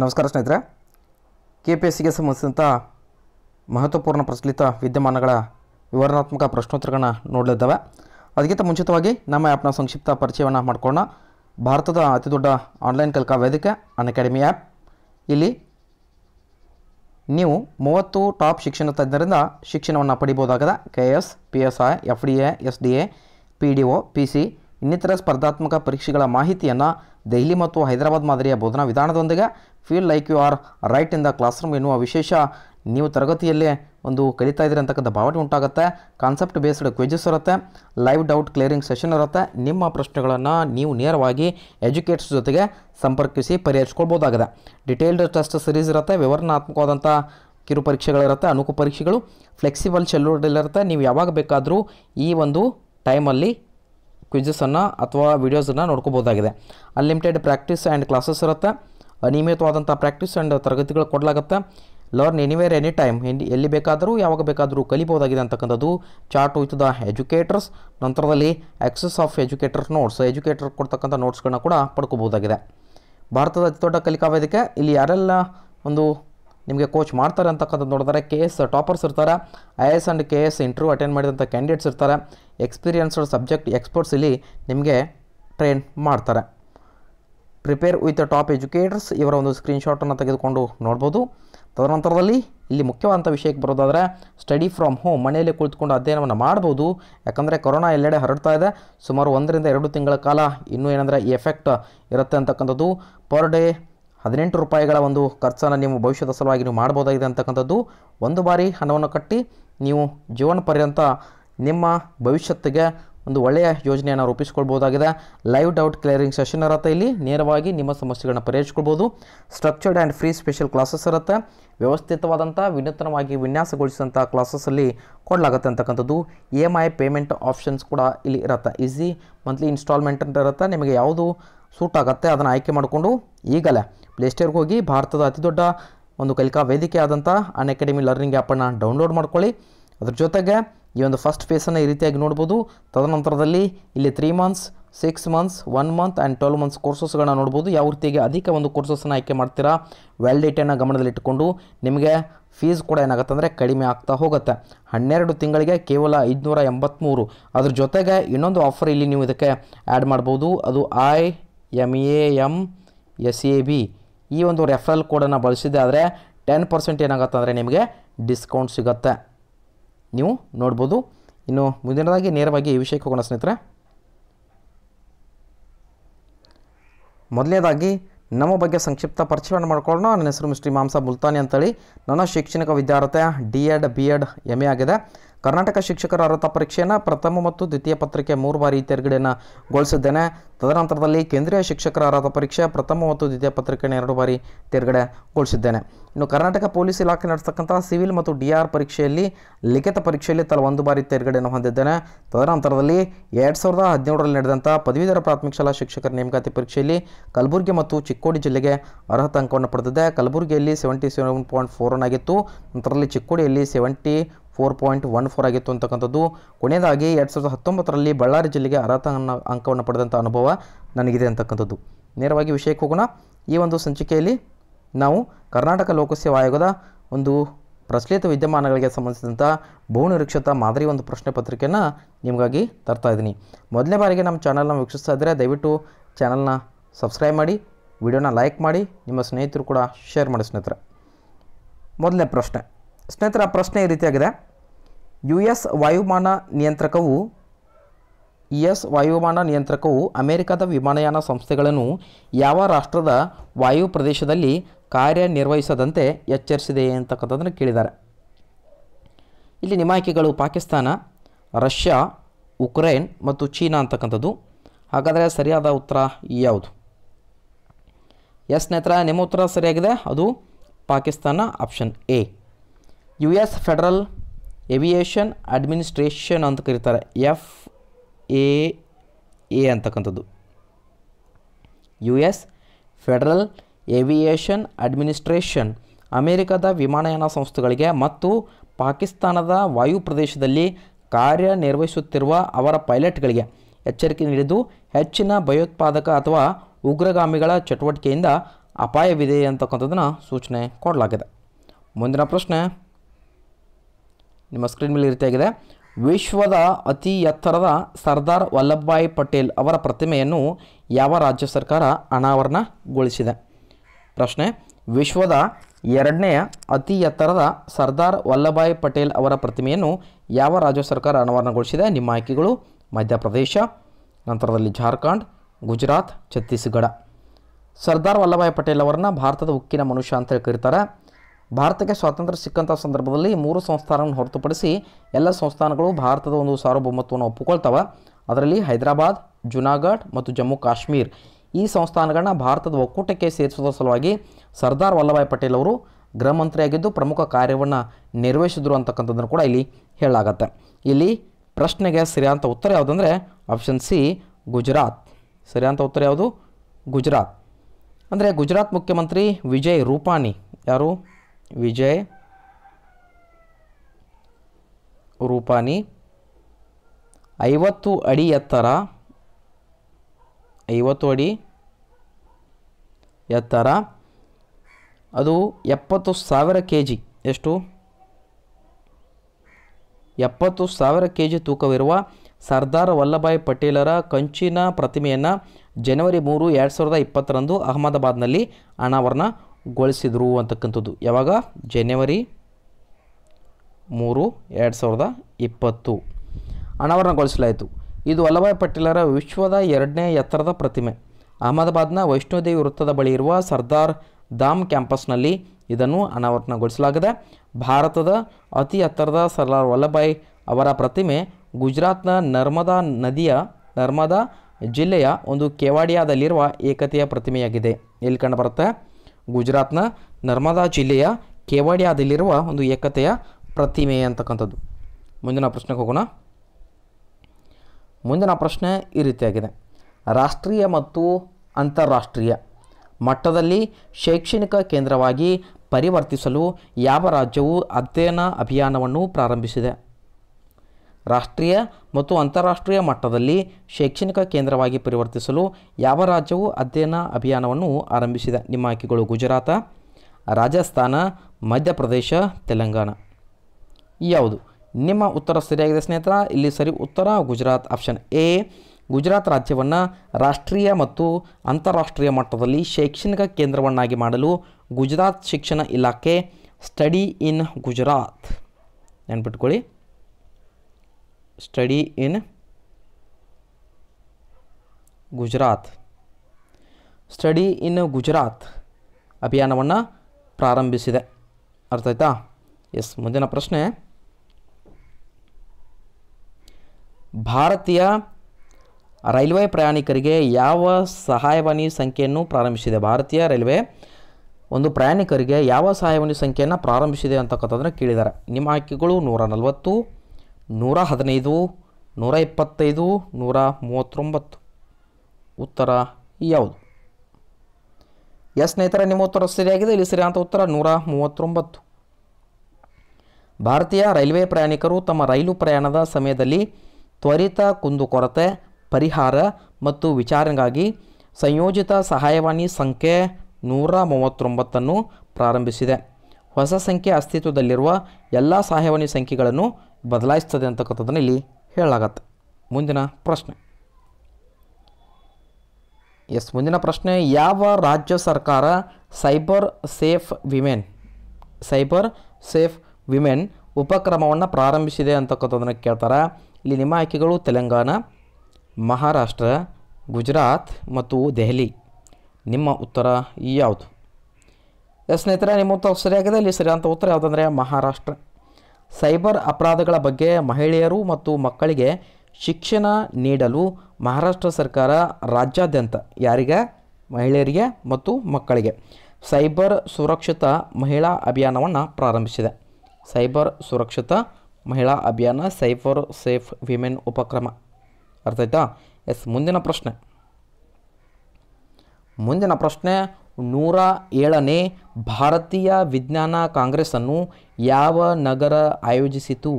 ನಮಸ್ಕಾರ ಸ್ನೇಹಿತರೆ K P S ಸಿಗೆ ಸಂಬಂಧಿಸಿದಂಥ ಮಹತ್ವಪೂರ್ಣ ಪ್ರಚಲಿತ ವಿದ್ಯಮಾನಗಳ ವಿವರಣಾತ್ಮಕ ಪ್ರಶ್ನೋತ್ತರಗಳನ್ನ ನೋಡಲಿದ್ದಾವೆ ಅದಕ್ಕಿಂತ ಮುಂಚಿತವಾಗಿ ನಮ್ಮ ಆ್ಯಪ್ನ ಸಂಕ್ಷಿಪ್ತ ಪರಿಚಯವನ್ನು ಮಾಡಿಕೊಳ್ಳೋಣ ಭಾರತದ ಅತಿದೊಡ್ಡ ಆನ್ಲೈನ್ ಕಲಿಕಾ ವೇದಿಕೆ ಅನ್ ಅಕಾಡೆಮಿ ಆ್ಯಪ್ ಇಲ್ಲಿ ನೀವು ಮೂವತ್ತು ಟಾಪ್ ಶಿಕ್ಷಣ ತಜ್ಞರಿಂದ ಶಿಕ್ಷಣವನ್ನು ಪಡಿಬೋದಾಗದ K S P S I F D A S D A P D O P C ಇನ್ನಿತರ ಸ್ಪರ್ಧಾತ್ಮಕ ಪರೀಕ್ಷೆಗಳ ಮಾಹಿತಿಯನ್ನು ದೆಹಲಿ ಮತ್ತು ಹೈದರಾಬಾದ್ ಮಾದರಿಯ ಬೋಧನಾ ವಿಧಾನದೊಂದಿಗೆ feel like you are right in the classroom ಎನ್ನುವ ವಿಶೇಷ ನೀವು ತರಗತಿಯಲ್ಲೇ ಒಂದು ಕಲಿತಾ ಇದ್ದೀರಿ ಅಂತಕ್ಕಂಥ ಭಾವನೆ ಉಂಟಾಗುತ್ತೆ ಕಾನ್ಸೆಪ್ಟ್ ಬೇಸ್ಡ್ ಕ್ವೆಜಸ್ ಇರುತ್ತೆ ಲೈವ್ ಡೌಟ್ ಕ್ಲಿಯರಿಂಗ್ ಸೆಷನ್ ಇರುತ್ತೆ ನಿಮ್ಮ ಪ್ರಶ್ನೆಗಳನ್ನು ನೀವು ನೇರವಾಗಿ ಎಜುಕೇಟ್ಸ್ ಜೊತೆಗೆ ಸಂಪರ್ಕಿಸಿ ಪರಿಹರಿಸ್ಕೊಳ್ಬೋದಾಗಿದೆ ಡಿಟೇಲ್ಡ್ ಟೆಸ್ಟ್ ಸೀರೀಸ್ ಇರುತ್ತೆ ವಿವರಣಾತ್ಮಕವಾದಂಥ ಕಿರು ಪರೀಕ್ಷೆಗಳಿರುತ್ತೆ ಅನುಕು ಪರೀಕ್ಷೆಗಳು ಫ್ಲೆಕ್ಸಿಬಲ್ ಇರುತ್ತೆ ನೀವು ಯಾವಾಗ ಬೇಕಾದರೂ ಈ ಒಂದು ಟೈಮಲ್ಲಿ ಕ್ವಿಜಸನ್ನು ಅಥವಾ ವೀಡಿಯೋಸನ್ನು ನೋಡ್ಕೋಬೋದಾಗಿದೆ ಅನ್ಲಿಮಿಟೆಡ್ ಪ್ರಾಕ್ಟೀಸ್ ಆ್ಯಂಡ್ ಕ್ಲಾಸಸ್ ಇರುತ್ತೆ ಅನಿಯಮಿತವಾದಂಥ ಪ್ರಾಕ್ಟೀಸ್ ಆ್ಯಂಡ್ ತರಗತಿಗಳು ಕೊಡಲಾಗುತ್ತೆ ಲರ್ನ್ ಎನಿವೇರ್ ಎನಿ ಟೈಮ್ ಎಲ್ಲಿ ಎಲ್ಲಿ ಬೇಕಾದರೂ ಯಾವಾಗ ಬೇಕಾದರೂ ಕಲಿಬೋದಾಗಿದೆ ಅಂತಕ್ಕಂಥದ್ದು ಚಾರ್ಟ್ ವಿತ್ ದ ಎಜುಕೇಟರ್ಸ್ ನಂತರದಲ್ಲಿ access of educator notes educator ಕೊಡ್ತಕ್ಕಂಥ ನೋಟ್ಸ್ಗಳನ್ನ ಕೂಡ ಪಡ್ಕೋಬೋದಾಗಿದೆ ಭಾರತದ ಅತಿ ದೊಡ್ಡ ಕಲಿಕಾ ವೇದಿಕೆ ಇಲ್ಲಿ ಯಾರೆಲ್ಲ ಒಂದು ನಿಮಗೆ ಕೋಚ್ ಮಾಡ್ತಾರೆ ಅಂತಕ್ಕಂಥದ್ದು ನೋಡಿದ್ರೆ ಕೆ ಎಸ್ ಟಾಪರ್ಸ್ ಇರ್ತಾರೆ I S and K S interview attend ಮಾಡಿದಂಥ ಕ್ಯಾಂಡಿಡೇಟ್ಸ್ ಇರ್ತಾರೆ ಎಕ್ಸ್ಪೀರಿಯನ್ಸ್ಡ್ ಸಬ್ಜೆಕ್ಟ್ ಎಕ್ಸ್ಪರ್ಟ್ಸ್ ಇಲ್ಲಿ ನಿಮಗೆ ಟ್ರೈನ್ ಮಾಡ್ತಾರೆ ಪ್ರಿಪೇರ್ ವಿತ್ ಟಾಪ್ ಎಜುಕೇಟರ್ಸ್ ಇವರ ಒಂದು ಸ್ಕ್ರೀನ್ಶಾಟನ್ನು ತೆಗೆದುಕೊಂಡು ನೋಡ್ಬೋದು ತದನಂತರದಲ್ಲಿ ಇಲ್ಲಿ ಮುಖ್ಯವಾದಂಥ ವಿಷಯಕ್ಕೆ ಬರೋದಾದರೆ ಸ್ಟಡಿ ಫ್ರಮ್ ಹೋಮ್ ಮನೆಯಲ್ಲೇ ಕುಳಿತುಕೊಂಡು ಅಧ್ಯಯನವನ್ನು ಮಾಡ್ಬೋದು ಯಾಕಂದರೆ ಕೊರೋನಾ ಎಲ್ಲೆಡೆ ಹರಡ್ತಾ ಇದೆ ಸುಮಾರು ಒಂದರಿಂದ ಎರಡು ತಿಂಗಳ ಕಾಲ ಇನ್ನೂ ಏನಂದರೆ ಎಫೆಕ್ಟ್ ಇರುತ್ತೆ ಅಂತಕ್ಕಂಥದ್ದು ಪರ್ ಡೇ ಹದಿನೆಂಟು ರೂಪಾಯಿಗಳ ಒಂದು ಖರ್ಚನ್ನು ನೀವು ಭವಿಷ್ಯದ ಸಲುವಾಗಿ ನೀವು ಮಾಡ್ಬೋದಾಗಿದೆ ಅಂತಕ್ಕಂಥದ್ದು ಒಂದು ಬಾರಿ ಹಣವನ್ನು ಕಟ್ಟಿ ನೀವು ಜೀವನ ಪರ್ಯಂತ ನಿಮ್ಮ ಭವಿಷ್ಯತ್ತಿಗೆ ಒಂದು ಒಳ್ಳೆಯ ಯೋಜನೆಯನ್ನು ರೂಪಿಸ್ಕೊಳ್ಬೋದಾಗಿದೆ ಲೈವ್ ಡೌಟ್ ಕ್ಲಿಯರಿಂಗ್ ಸೆಷನ್ ಇರುತ್ತೆ ಇಲ್ಲಿ ನೇರವಾಗಿ ನಿಮ್ಮ ಸಮಸ್ಯೆಗಳನ್ನ ಪರಿಹರಿಸ್ಕೊಳ್ಬೋದು structured and free special classes ಇರುತ್ತೆ ವ್ಯವಸ್ಥಿತವಾದಂಥ ವಿನೂತನವಾಗಿ ವಿನ್ಯಾಸಗೊಳಿಸಿದಂಥ ಕ್ಲಾಸಸ್ಸಲ್ಲಿ ಕೊಡಲಾಗುತ್ತೆ ಅಂತಕ್ಕಂಥದ್ದು E M I payment options ಕೂಡ ಇಲ್ಲಿ ಇರುತ್ತೆ ಈಸಿ ಮಂತ್ಲಿ ಇನ್ಸ್ಟಾಲ್ಮೆಂಟ್ ಅಂತ ಇರುತ್ತೆ ನಿಮಗೆ ಯಾವುದು ಸೂಟ್ ಆಗುತ್ತೆ ಅದನ್ನು ಆಯ್ಕೆ ಮಾಡಿಕೊಂಡು ಈಗಲೇ ಪ್ಲೇಸ್ಟೋರ್ಗೆ ಹೋಗಿ ಭಾರತದ ಅತಿ ದೊಡ್ಡ ಒಂದು ಕಲಿಕಾ ವೇದಿಕೆ ಆದಂಥ ಅನ್ ಅಕಾಡೆಮಿ ಲರ್ನಿಂಗ್ ಆ್ಯಪನ್ನು ಡೌನ್ಲೋಡ್ ಮಾಡ್ಕೊಳ್ಳಿ ಅದ್ರ ಜೊತೆಗೆ ಈ ಒಂದು ಫಸ್ಟ್ ಫೇಸನ್ನು ಈ ರೀತಿಯಾಗಿ ನೋಡ್ಬೋದು ತದನಂತರದಲ್ಲಿ ಇಲ್ಲಿ three months six months one month and twelve months ಕೋರ್ಸಸ್ಗಳನ್ನ ನೋಡ್ಬೋದು ಯಾವ ರೀತಿಯಾಗಿ ಅಧಿಕ ಒಂದು ಕೋರ್ಸಸ್ಸನ್ನು ಆಯ್ಕೆ ಮಾಡ್ತೀರಾ ವ್ಯಾಲಿಡಿಟಿಯನ್ನು ಗಮನದಲ್ಲಿಟ್ಟುಕೊಂಡು ನಿಮಗೆ ಫೀಸ್ ಕೂಡ ಏನಾಗುತ್ತೆ ಅಂದರೆ ಕಡಿಮೆ ಆಗ್ತಾ ಹೋಗುತ್ತೆ ಹನ್ನೆರಡು ತಿಂಗಳಿಗೆ ಕೇವಲ ಐದುನೂರ ಎಂಬತ್ತ್ಮೂರು ಅದ್ರ ಜೊತೆಗೆ ಇನ್ನೊಂದು ಆಫರ್ ಇಲ್ಲಿ ನೀವು ಇದಕ್ಕೆ ಆ್ಯಡ್ ಮಾಡ್ಬೋದು ಅದು I M A M S A B ಈ ಒಂದು ರೆಫರಲ್ ಕೋಡನ್ನು ಬಳಸಿದ್ದೆ ಆದರೆ ಟೆನ್ ಪರ್ಸೆಂಟ್ ಏನಾಗುತ್ತೆ ಅಂದರೆ ನಿಮಗೆ ಡಿಸ್ಕೌಂಟ್ ಸಿಗುತ್ತೆ ನೀವು ನೋಡ್ಬೋದು ಇನ್ನು ಮುಂದಿನದಾಗಿ ನೇರವಾಗಿ ಈ ವಿಷಯಕ್ಕೆ ಹೋಗೋಣ ಸ್ನೇಹಿತರೆ ಮೊದಲನೇದಾಗಿ ನಮ್ಮ ಬಗ್ಗೆ ಸಂಕ್ಷಿಪ್ತ ಪರಿಚಯವನ್ನು ಮಾಡಿಕೊಳ್ಳೋಣ ನನ್ನ ಹೆಸರು ಮಿಸ್ಟ್ರಿ ಮಾಂಸ ಮುಲ್ತಾನಿ ಅಂತೇಳಿ ನನ್ನ ಶೈಕ್ಷಣಿಕ ವಿದ್ಯಾರ್ಥಿ D Ed B Ed M A ಆಗಿದೆ ಕರ್ನಾಟಕ ಶಿಕ್ಷಕರ ಅರ್ಹತಾ ಪರೀಕ್ಷೆಯನ್ನು ಪ್ರಥಮ ಮತ್ತು ದ್ವಿತೀಯ ಪತ್ರಿಕೆ ಮೂರು ಬಾರಿ ತೆರಗಡೆಯನ್ನು ಗೊಳಿಸಿದ್ದೇನೆ ತದನಂತರದಲ್ಲಿ ಕೇಂದ್ರೀಯ ಶಿಕ್ಷಕರ ಅರ್ಹತಾ ಪರೀಕ್ಷೆ ಪ್ರಥಮ ಮತ್ತು ದ್ವಿತೀಯ ಪತ್ರಿಕೆಯನ್ನು ಎರಡು ಬಾರಿ ತೆರಗಡೆಗೊಳಿಸಿದ್ದೇನೆ ಇನ್ನು ಕರ್ನಾಟಕ ಪೊಲೀಸ್ ಇಲಾಖೆ ನಡೆಸ್ತಕ್ಕಂಥ ಸಿವಿಲ್ ಮತ್ತು ಡಿ ಆರ್ ಪರೀಕ್ಷೆಯಲ್ಲಿ ಲಿಖಿತ ಪರೀಕ್ಷೆಯಲ್ಲಿ ತಲಾ ಒಂದು ಬಾರಿ ತೆರಗಡೆಯನ್ನು ಹೊಂದಿದ್ದೇನೆ ತದನಂತರದಲ್ಲಿ ಎರಡು ಸಾವಿರದ ಹದಿನೇಳರಲ್ಲಿ ನಡೆದಂಥ ಪದವೀಧರ ಪ್ರಾಥಮಿಕ ಶಾಲಾ ಶಿಕ್ಷಕರ ನೇಮಕಾತಿ ಪರೀಕ್ಷೆಯಲ್ಲಿ ಕಲಬುರಗಿ ಮತ್ತು ಚಿಕ್ಕೋಡಿ ಜಿಲ್ಲೆಗೆ ಅರ್ಹತಾ ಅಂಕವನ್ನು ಪಡೆದಿದೆ ಕಲಬುರಗಿಯಲ್ಲಿ seventy seven point four one ಆಗಿತ್ತು ನಂತರದಲ್ಲಿ ಚಿಕ್ಕೋಡಿಯಲ್ಲಿ seventy four point one four ಆಗಿತ್ತು ಅಂತಕ್ಕಂಥದ್ದು ಕೊನೆಯದಾಗಿ ಎರಡು ಸಾವಿರದ ಹತ್ತೊಂಬತ್ತರಲ್ಲಿ ಬಳ್ಳಾರಿ ಜಿಲ್ಲೆಗೆ ಅರ್ಹತ ಅಂಕವನ್ನು ಪಡೆದಂಥ ಅನುಭವ ನನಗಿದೆ ಅಂತಕ್ಕಂಥದ್ದು ನೇರವಾಗಿ ವಿಷಯಕ್ಕೆ ಹೋಗೋಣ ಈ ಒಂದು ಸಂಚಿಕೆಯಲ್ಲಿ ನಾವು ಕರ್ನಾಟಕ ಲೋಕಸೇವಾ ಆಯೋಗದ ಒಂದು ಪ್ರಚಲಿತ ವಿದ್ಯಮಾನಗಳಿಗೆ ಸಂಬಂಧಿಸಿದಂಥ ಬಹುನಿರೀಕ್ಷಿತ ಮಾದರಿ ಒಂದು ಪ್ರಶ್ನೆ ಪತ್ರಿಕೆಯನ್ನು ನಿಮಗಾಗಿ ತರ್ತಾ ಇದ್ದೀನಿ ಮೊದಲನೇ ಬಾರಿಗೆ ನಮ್ಮ ಚಾನಲ್ನ ವೀಕ್ಷಿಸ್ತಾ ಇದ್ದರೆ ದಯವಿಟ್ಟು ಚಾನಲ್ನ ಸಬ್ಸ್ಕ್ರೈಬ್ ಮಾಡಿ ವಿಡಿಯೋನ ಲೈಕ್ ಮಾಡಿ ನಿಮ್ಮ ಸ್ನೇಹಿತರು ಕೂಡ ಶೇರ್ ಮಾಡಿ ಸ್ನೇಹಿತರೆ ಮೊದಲನೇ ಪ್ರಶ್ನೆ ಸ್ನೇಹಿತರ ಪ್ರಶ್ನೆ ಈ ರೀತಿಯಾಗಿದೆ ಯು ಎಸ್ ವಾಯುಮಾನ ನಿಯಂತ್ರಕವು ಯು ಎಸ್ ವಾಯುಮಾನ ನಿಯಂತ್ರಕವು ಅಮೆರಿಕದ ವಿಮಾನಯಾನ ಸಂಸ್ಥೆಗಳನ್ನು ಯಾವ ರಾಷ್ಟ್ರದ ವಾಯು ಪ್ರದೇಶದಲ್ಲಿ ಕಾರ್ಯನಿರ್ವಹಿಸದಂತೆ ಎಚ್ಚರಿಸಿದೆ ಅಂತಕ್ಕಂಥದ್ದನ್ನು ಕೇಳಿದ್ದಾರೆ ಇಲ್ಲಿ ನಿಮ್ಮ ಆಯ್ಕೆಗಳು ಪಾಕಿಸ್ತಾನ ರಷ್ಯಾ ಉಕ್ರೇನ್ ಮತ್ತು ಚೀನಾ ಅಂತಕ್ಕಂಥದ್ದು ಹಾಗಾದರೆ ಸರಿಯಾದ ಉತ್ತರ ಯಾವುದು ಎಸ್ ನೇತ್ರ ನಿಮ್ಮ ಉತ್ತರ ಸರಿಯಾಗಿದೆ ಅದು Pakistan option A U S Federal Aviation Administration ಅಂತ ಕರೀತಾರೆ ಎಫ್ ಎ ಎ ಅಂತಕ್ಕಂಥದ್ದು U S Federal Aviation Administration ಅಮೇರಿಕಾದ ವಿಮಾನಯಾನ ಸಂಸ್ಥೆಗಳಿಗೆ ಮತ್ತು ಪಾಕಿಸ್ತಾನದ ವಾಯು ಪ್ರದೇಶದಲ್ಲಿ ಕಾರ್ಯನಿರ್ವಹಿಸುತ್ತಿರುವ ಅವರ ಪೈಲಟ್ಗಳಿಗೆ ಎಚ್ಚರಿಕೆ ನೀಡಿದ್ದು ಹೆಚ್ಚಿನ ಭಯೋತ್ಪಾದಕ ಅಥವಾ ಉಗ್ರಗಾಮಿಗಳ ಚಟುವಟಿಕೆಯಿಂದ ಅಪಾಯವಿದೆ ಅಂತಕ್ಕಂಥದ್ದನ್ನು ಸೂಚನೆ ಕೊಡಲಾಗಿದೆ ಮುಂದಿನ ಪ್ರಶ್ನೆ ನಿಮ್ಮ ಸ್ಕ್ರೀನ್ ಮೇಲೆ ರೀತಿಯಾಗಿದೆ ವಿಶ್ವದ ಅತಿ ಎತ್ತರದ ಸರ್ದಾರ್ ವಲ್ಲಭಭಾಯಿ ಪಟೇಲ್ ಅವರ ಪ್ರತಿಮೆಯನ್ನು ಯಾವ ರಾಜ್ಯ ಸರ್ಕಾರ ಅನಾವರಣಗೊಳಿಸಿದೆ ಪ್ರಶ್ನೆ ವಿಶ್ವದ ಎರಡನೆಯ ಅತಿ ಎತ್ತರದ ಸರ್ದಾರ್ ವಲ್ಲಭಭಾಯಿ ಪಟೇಲ್ ಅವರ ಪ್ರತಿಮೆಯನ್ನು ಯಾವ ರಾಜ್ಯ ಸರ್ಕಾರ ಅನಾವರಣಗೊಳಿಸಿದೆ ನಿಮ್ಮ ಆಯ್ಕೆಗಳು ಮಧ್ಯಪ್ರದೇಶ ನಂತರದಲ್ಲಿ ಜಾರ್ಖಂಡ್ ಗುಜರಾತ್ ಛತ್ತೀಸ್ಗಢ ಸರ್ದಾರ್ ವಲ್ಲಭಭಾಯಿ ಪಟೇಲ್ ಅವರನ್ನು ಭಾರತದ ಉಕ್ಕಿನ ಮನುಷ್ಯ ಅಂತ ಕರೀತಾರೆ ಭಾರತಕ್ಕೆ ಸ್ವಾತಂತ್ರ್ಯ ಸಿಕ್ಕಂಥ ಸಂದರ್ಭದಲ್ಲಿ ಮೂರು ಸಂಸ್ಥಾನವನ್ನು ಹೊರತುಪಡಿಸಿ ಎಲ್ಲ ಸಂಸ್ಥಾನಗಳು ಭಾರತದ ಒಂದು ಸಾರ್ವಭೌಮತ್ವವನ್ನು ಒಪ್ಪಿಕೊಳ್ತವೆ ಅದರಲ್ಲಿ ಹೈದರಾಬಾದ್ ಜುನಾಗಢ್ ಮತ್ತು ಜಮ್ಮು ಕಾಶ್ಮೀರ್ ಈ ಸಂಸ್ಥಾನಗಳನ್ನ ಭಾರತದ ಒಕ್ಕೂಟಕ್ಕೆ ಸೇರಿಸುವ ಸಲುವಾಗಿ ಸರ್ದಾರ್ ವಲ್ಲಭಾಯ್ ಪಟೇಲ್ ಅವರು ಗೃಹ ಮಂತ್ರಿಯಾಗಿದ್ದು ಪ್ರಮುಖ ಕಾರ್ಯವನ್ನು ನಿರ್ವಹಿಸಿದರು ಅಂತಕ್ಕಂಥದ್ದನ್ನು ಕೂಡ ಇಲ್ಲಿ ಹೇಳಲಾಗತ್ತೆ ಇಲ್ಲಿ ಪ್ರಶ್ನೆಗೆ ಸರಿಯಾದಂಥ ಉತ್ತರ ಯಾವುದಂದರೆ ಆಪ್ಷನ್ ಸಿ ಗುಜರಾತ್ ಸರಿಯಾದಂಥ ಉತ್ತರ ಯಾವುದು ಗುಜರಾತ್ ಅಂದರೆ ಗುಜರಾತ್ ಮುಖ್ಯಮಂತ್ರಿ ವಿಜಯ್ ರೂಪಾಣಿ ಯಾರು ವಿಜಯ್ ರೂಪಾನಿ ಐವತ್ತು ಅಡಿ ಎತ್ತರ ಐವತ್ತು ಅಡಿ ಎತ್ತರ ಅದು ಎಪ್ಪತ್ತು ಸಾವಿರ ಕೆ ಜಿ ಎಷ್ಟು ಎಪ್ಪತ್ತು ಸಾವಿರ ಕೆ ಜಿ ತೂಕವಿರುವ ಸರ್ದಾರ್ ವಲ್ಲಭಾಯ್ ಪಟೇಲರ ಕಂಚಿನ ಪ್ರತಿಮೆಯನ್ನು ಜನವರಿ ಮೂರು ಎರಡು ಸಾವಿರದ ಇಪ್ಪತ್ತರಂದು ಅಹಮದಾಬಾದ್ನಲ್ಲಿ ಅನಾವರಣ ಗೊಳಿಸಿದರು ಅಂತಕ್ಕಂಥದ್ದು ಯಾವಾಗ ಜನವರಿ ಮೂರು ಎರಡು ಸಾವಿರದ ಇಪ್ಪತ್ತು ಅನಾವರಣಗೊಳಿಸಲಾಯಿತು ಇದು ವಲ್ಲಭಾಯ್ ಪಟೇಲರ ವಿಶ್ವದ ಎರಡನೇ ಎತ್ತರದ ಪ್ರತಿಮೆ ಅಹಮದಾಬಾದ್ನ ವೈಷ್ಣೋದೇವಿ ವೃತ್ತದ ಬಳಿ ಇರುವ ಸರ್ದಾರ್ ಧಾಮ್ ಕ್ಯಾಂಪಸ್ನಲ್ಲಿ ಇದನ್ನು ಅನಾವರಣಗೊಳಿಸಲಾಗಿದೆ ಭಾರತದ ಅತಿ ಎತ್ತರದ ಸರ್ದಾರ್ ವಲ್ಲಭಾಯ್ ಅವರ ಪ್ರತಿಮೆ ಗುಜರಾತ್ನ ನರ್ಮದಾ ನದಿಯ ನರ್ಮದಾ ಜಿಲ್ಲೆಯ ಒಂದು ಕೆವಾಡಿಯಾದಲ್ಲಿರುವ ಏಕತೆಯ ಪ್ರತಿಮೆಯಾಗಿದೆ ಎಲ್ಲಿ ಕಂಡುಬರುತ್ತೆ ಗುಜರಾತ್ನ ನರ್ಮದಾ ಜಿಲ್ಲೆಯ ಕೇವಾಡಿಯಾದಲ್ಲಿರುವ ಒಂದು ಏಕತೆಯ ಪ್ರತಿಮೆ ಅಂತಕ್ಕಂಥದ್ದು ಮುಂದಿನ ಪ್ರಶ್ನೆಗೆ ಹೋಗೋಣ ಮುಂದಿನ ಪ್ರಶ್ನೆ ಈ ರೀತಿಯಾಗಿದೆ ರಾಷ್ಟ್ರೀಯ ಮತ್ತು ಅಂತಾರಾಷ್ಟ್ರೀಯ ಮಟ್ಟದಲ್ಲಿ ಶೈಕ್ಷಣಿಕ ಕೇಂದ್ರವಾಗಿ ಪರಿವರ್ತಿಸಲು ಯಾವ ರಾಜ್ಯವು ಅಧ್ಯಯನ ಅಭಿಯಾನವನ್ನು ಪ್ರಾರಂಭಿಸಿದೆ ರಾಷ್ಟ್ರೀಯ ಮತ್ತು ಅಂತಾರಾಷ್ಟ್ರೀಯ ಮಟ್ಟದಲ್ಲಿ ಶೈಕ್ಷಣಿಕ ಕೇಂದ್ರವಾಗಿ ಪರಿವರ್ತಿಸಲು ಯಾವ ರಾಜ್ಯವು ಅಧ್ಯಯನ ಅಭಿಯಾನವನ್ನು ಆರಂಭಿಸಿದೆ ನಿಮ್ಮ ಆಯ್ಕೆಗಳು ಗುಜರಾತ ರಾಜಸ್ಥಾನ ಮಧ್ಯಪ್ರದೇಶ ತೆಲಂಗಾಣ ಯಾವುದು ನಿಮ್ಮ ಉತ್ತರ ಸರಿಯಾಗಿದೆ ಸ್ನೇಹಿತರ ಇಲ್ಲಿ ಸರಿ ಉತ್ತರ ಗುಜರಾತ್ ಆಪ್ಷನ್ ಎ ಗುಜರಾತ್ ರಾಜ್ಯವನ್ನು ರಾಷ್ಟ್ರೀಯ ಮತ್ತು ಅಂತಾರಾಷ್ಟ್ರೀಯ ಮಟ್ಟದಲ್ಲಿ ಶೈಕ್ಷಣಿಕ ಕೇಂದ್ರವನ್ನಾಗಿ ಮಾಡಲು ಗುಜರಾತ್ ಶಿಕ್ಷಣ ಇಲಾಖೆ ಸ್ಟಡಿ ಇನ್ ಗುಜರಾತ್ ನೆನ್ಪಿಟ್ಕೊಳ್ಳಿ study in Gujarat study in Gujarat ಅಭಿಯಾನವನ್ನು ಪ್ರಾರಂಭಿಸಿದೆ ಅರ್ಥ ಆಯ್ತಾ ಎಸ್ ಮುಂದಿನ ಪ್ರಶ್ನೆ ಭಾರತೀಯ ರೈಲ್ವೆ ಪ್ರಯಾಣಿಕರಿಗೆ ಯಾವ ಸಹಾಯವಾಣಿ ಸಂಖ್ಯೆಯನ್ನು ಪ್ರಾರಂಭಿಸಿದೆ ಭಾರತೀಯ ರೈಲ್ವೆ ಒಂದು ಪ್ರಯಾಣಿಕರಿಗೆ ಯಾವ ಸಹಾಯವಾಣಿ ಸಂಖ್ಯೆಯನ್ನು ಪ್ರಾರಂಭಿಸಿದೆ ಅಂತಕ್ಕಂಥದ್ದನ್ನು ಕೇಳಿದ್ದಾರೆ ನಿಮ್ಮ ಆಯ್ಕೆಗಳು ನೂರ ನಲವತ್ತು ನೂರ ಹದಿನೈದು ನೂರ ಇಪ್ಪತ್ತೈದು ನೂರ ಮೂವತ್ತೊಂಬತ್ತು ಉತ್ತರ ಯಾವುದು ಎಸ್ ಸ್ನೇಹಿತರೆ ನಿಮ್ಮ ಉತ್ತರ ಸರಿಯಾಗಿದೆ ಇಲ್ಲಿ ಸರಿಯಾದ ಉತ್ತರ ನೂರ ಮೂವತ್ತೊಂಬತ್ತು ಭಾರತೀಯ ರೈಲ್ವೆ ಪ್ರಯಾಣಿಕರು ತಮ್ಮ ರೈಲು ಪ್ರಯಾಣದ ಸಮಯದಲ್ಲಿ ತ್ವರಿತ ಕುಂದುಕೊರತೆ ಪರಿಹಾರ ಮತ್ತು ವಿಚಾರಣೆಗಾಗಿ ಸಂಯೋಜಿತ ಸಹಾಯವಾಣಿ ಸಂಖ್ಯೆ ನೂರ ಮೂವತ್ತೊಂಬತ್ತನ್ನು ಪ್ರಾರಂಭಿಸಿದೆ ಹೊಸ ಸಂಖ್ಯೆ ಅಸ್ತಿತ್ವದಲ್ಲಿರುವ ಎಲ್ಲ ಸಹಾಯವಾಣಿ ಸಂಖ್ಯೆಗಳನ್ನು ಬದಲಾಯಿಸ್ತದೆ ಅಂತಕ್ಕಂಥದ್ದನ್ನು ಇಲ್ಲಿ ಹೇಳಲಾಗತ್ತೆ ಮುಂದಿನ ಪ್ರಶ್ನೆ ಎಸ್ ಮುಂದಿನ ಪ್ರಶ್ನೆ ಯಾವ ರಾಜ್ಯ ಸರ್ಕಾರ cyber safe women cyber safe women ಉಪಕ್ರಮವನ್ನು ಪ್ರಾರಂಭಿಸಿದೆ ಅಂತಕ್ಕಂಥದ್ದನ್ನು ಕೇಳ್ತಾರೆ ಇಲ್ಲಿ ನಿಮ್ಮ ಆಯ್ಕೆಗಳು ತೆಲಂಗಾಣ ಮಹಾರಾಷ್ಟ್ರ ಗುಜರಾತ್ ಮತ್ತು ದೆಹಲಿ ನಿಮ್ಮ ಉತ್ತರ ಯಾವುದು ಎಸ್ ಸ್ನೇಹಿತರೆ ನಿಮ್ಮ ಉತ್ತರ ಸರಿಯಾಗಿದೆ ಇಲ್ಲಿ ಸರಿಯಾದಂಥ ಉತ್ತರ ಯಾವುದಂದರೆ ಮಹಾರಾಷ್ಟ್ರ ಸೈಬರ್ ಅಪರಾಧಗಳ ಬಗ್ಗೆ ಮಹಿಳೆಯರು ಮತ್ತು ಮಕ್ಕಳಿಗೆ ಶಿಕ್ಷಣ ನೀಡಲು ಮಹಾರಾಷ್ಟ್ರ ಸರ್ಕಾರ ರಾಜ್ಯಾದ್ಯಂತ ಯಾರಿಗೆ ಮಹಿಳೆಯರಿಗೆ ಮತ್ತು ಮಕ್ಕಳಿಗೆ ಸೈಬರ್ ಸುರಕ್ಷಿತ ಮಹಿಳಾ ಅಭಿಯಾನವನ್ನು ಪ್ರಾರಂಭಿಸಿದೆ ಸೈಬರ್ ಸುರಕ್ಷಿತ ಮಹಿಳಾ ಅಭಿಯಾನ ಸೈಬರ್ ಸೇಫ್ ವಿಮೆನ್ ಉಪಕ್ರಮ ಅರ್ಥ ಆಯ್ತಾ ಎಸ್ ಮುಂದಿನ ಪ್ರಶ್ನೆ ಮುಂದಿನ ಪ್ರಶ್ನೆ ನೂರ ಏಳನೇ ಭಾರತೀಯ ವಿಜ್ಞಾನ ಕಾಂಗ್ರೆಸ್ಸನ್ನು ಯಾವ ನಗರ ಆಯೋಜಿಸಿತು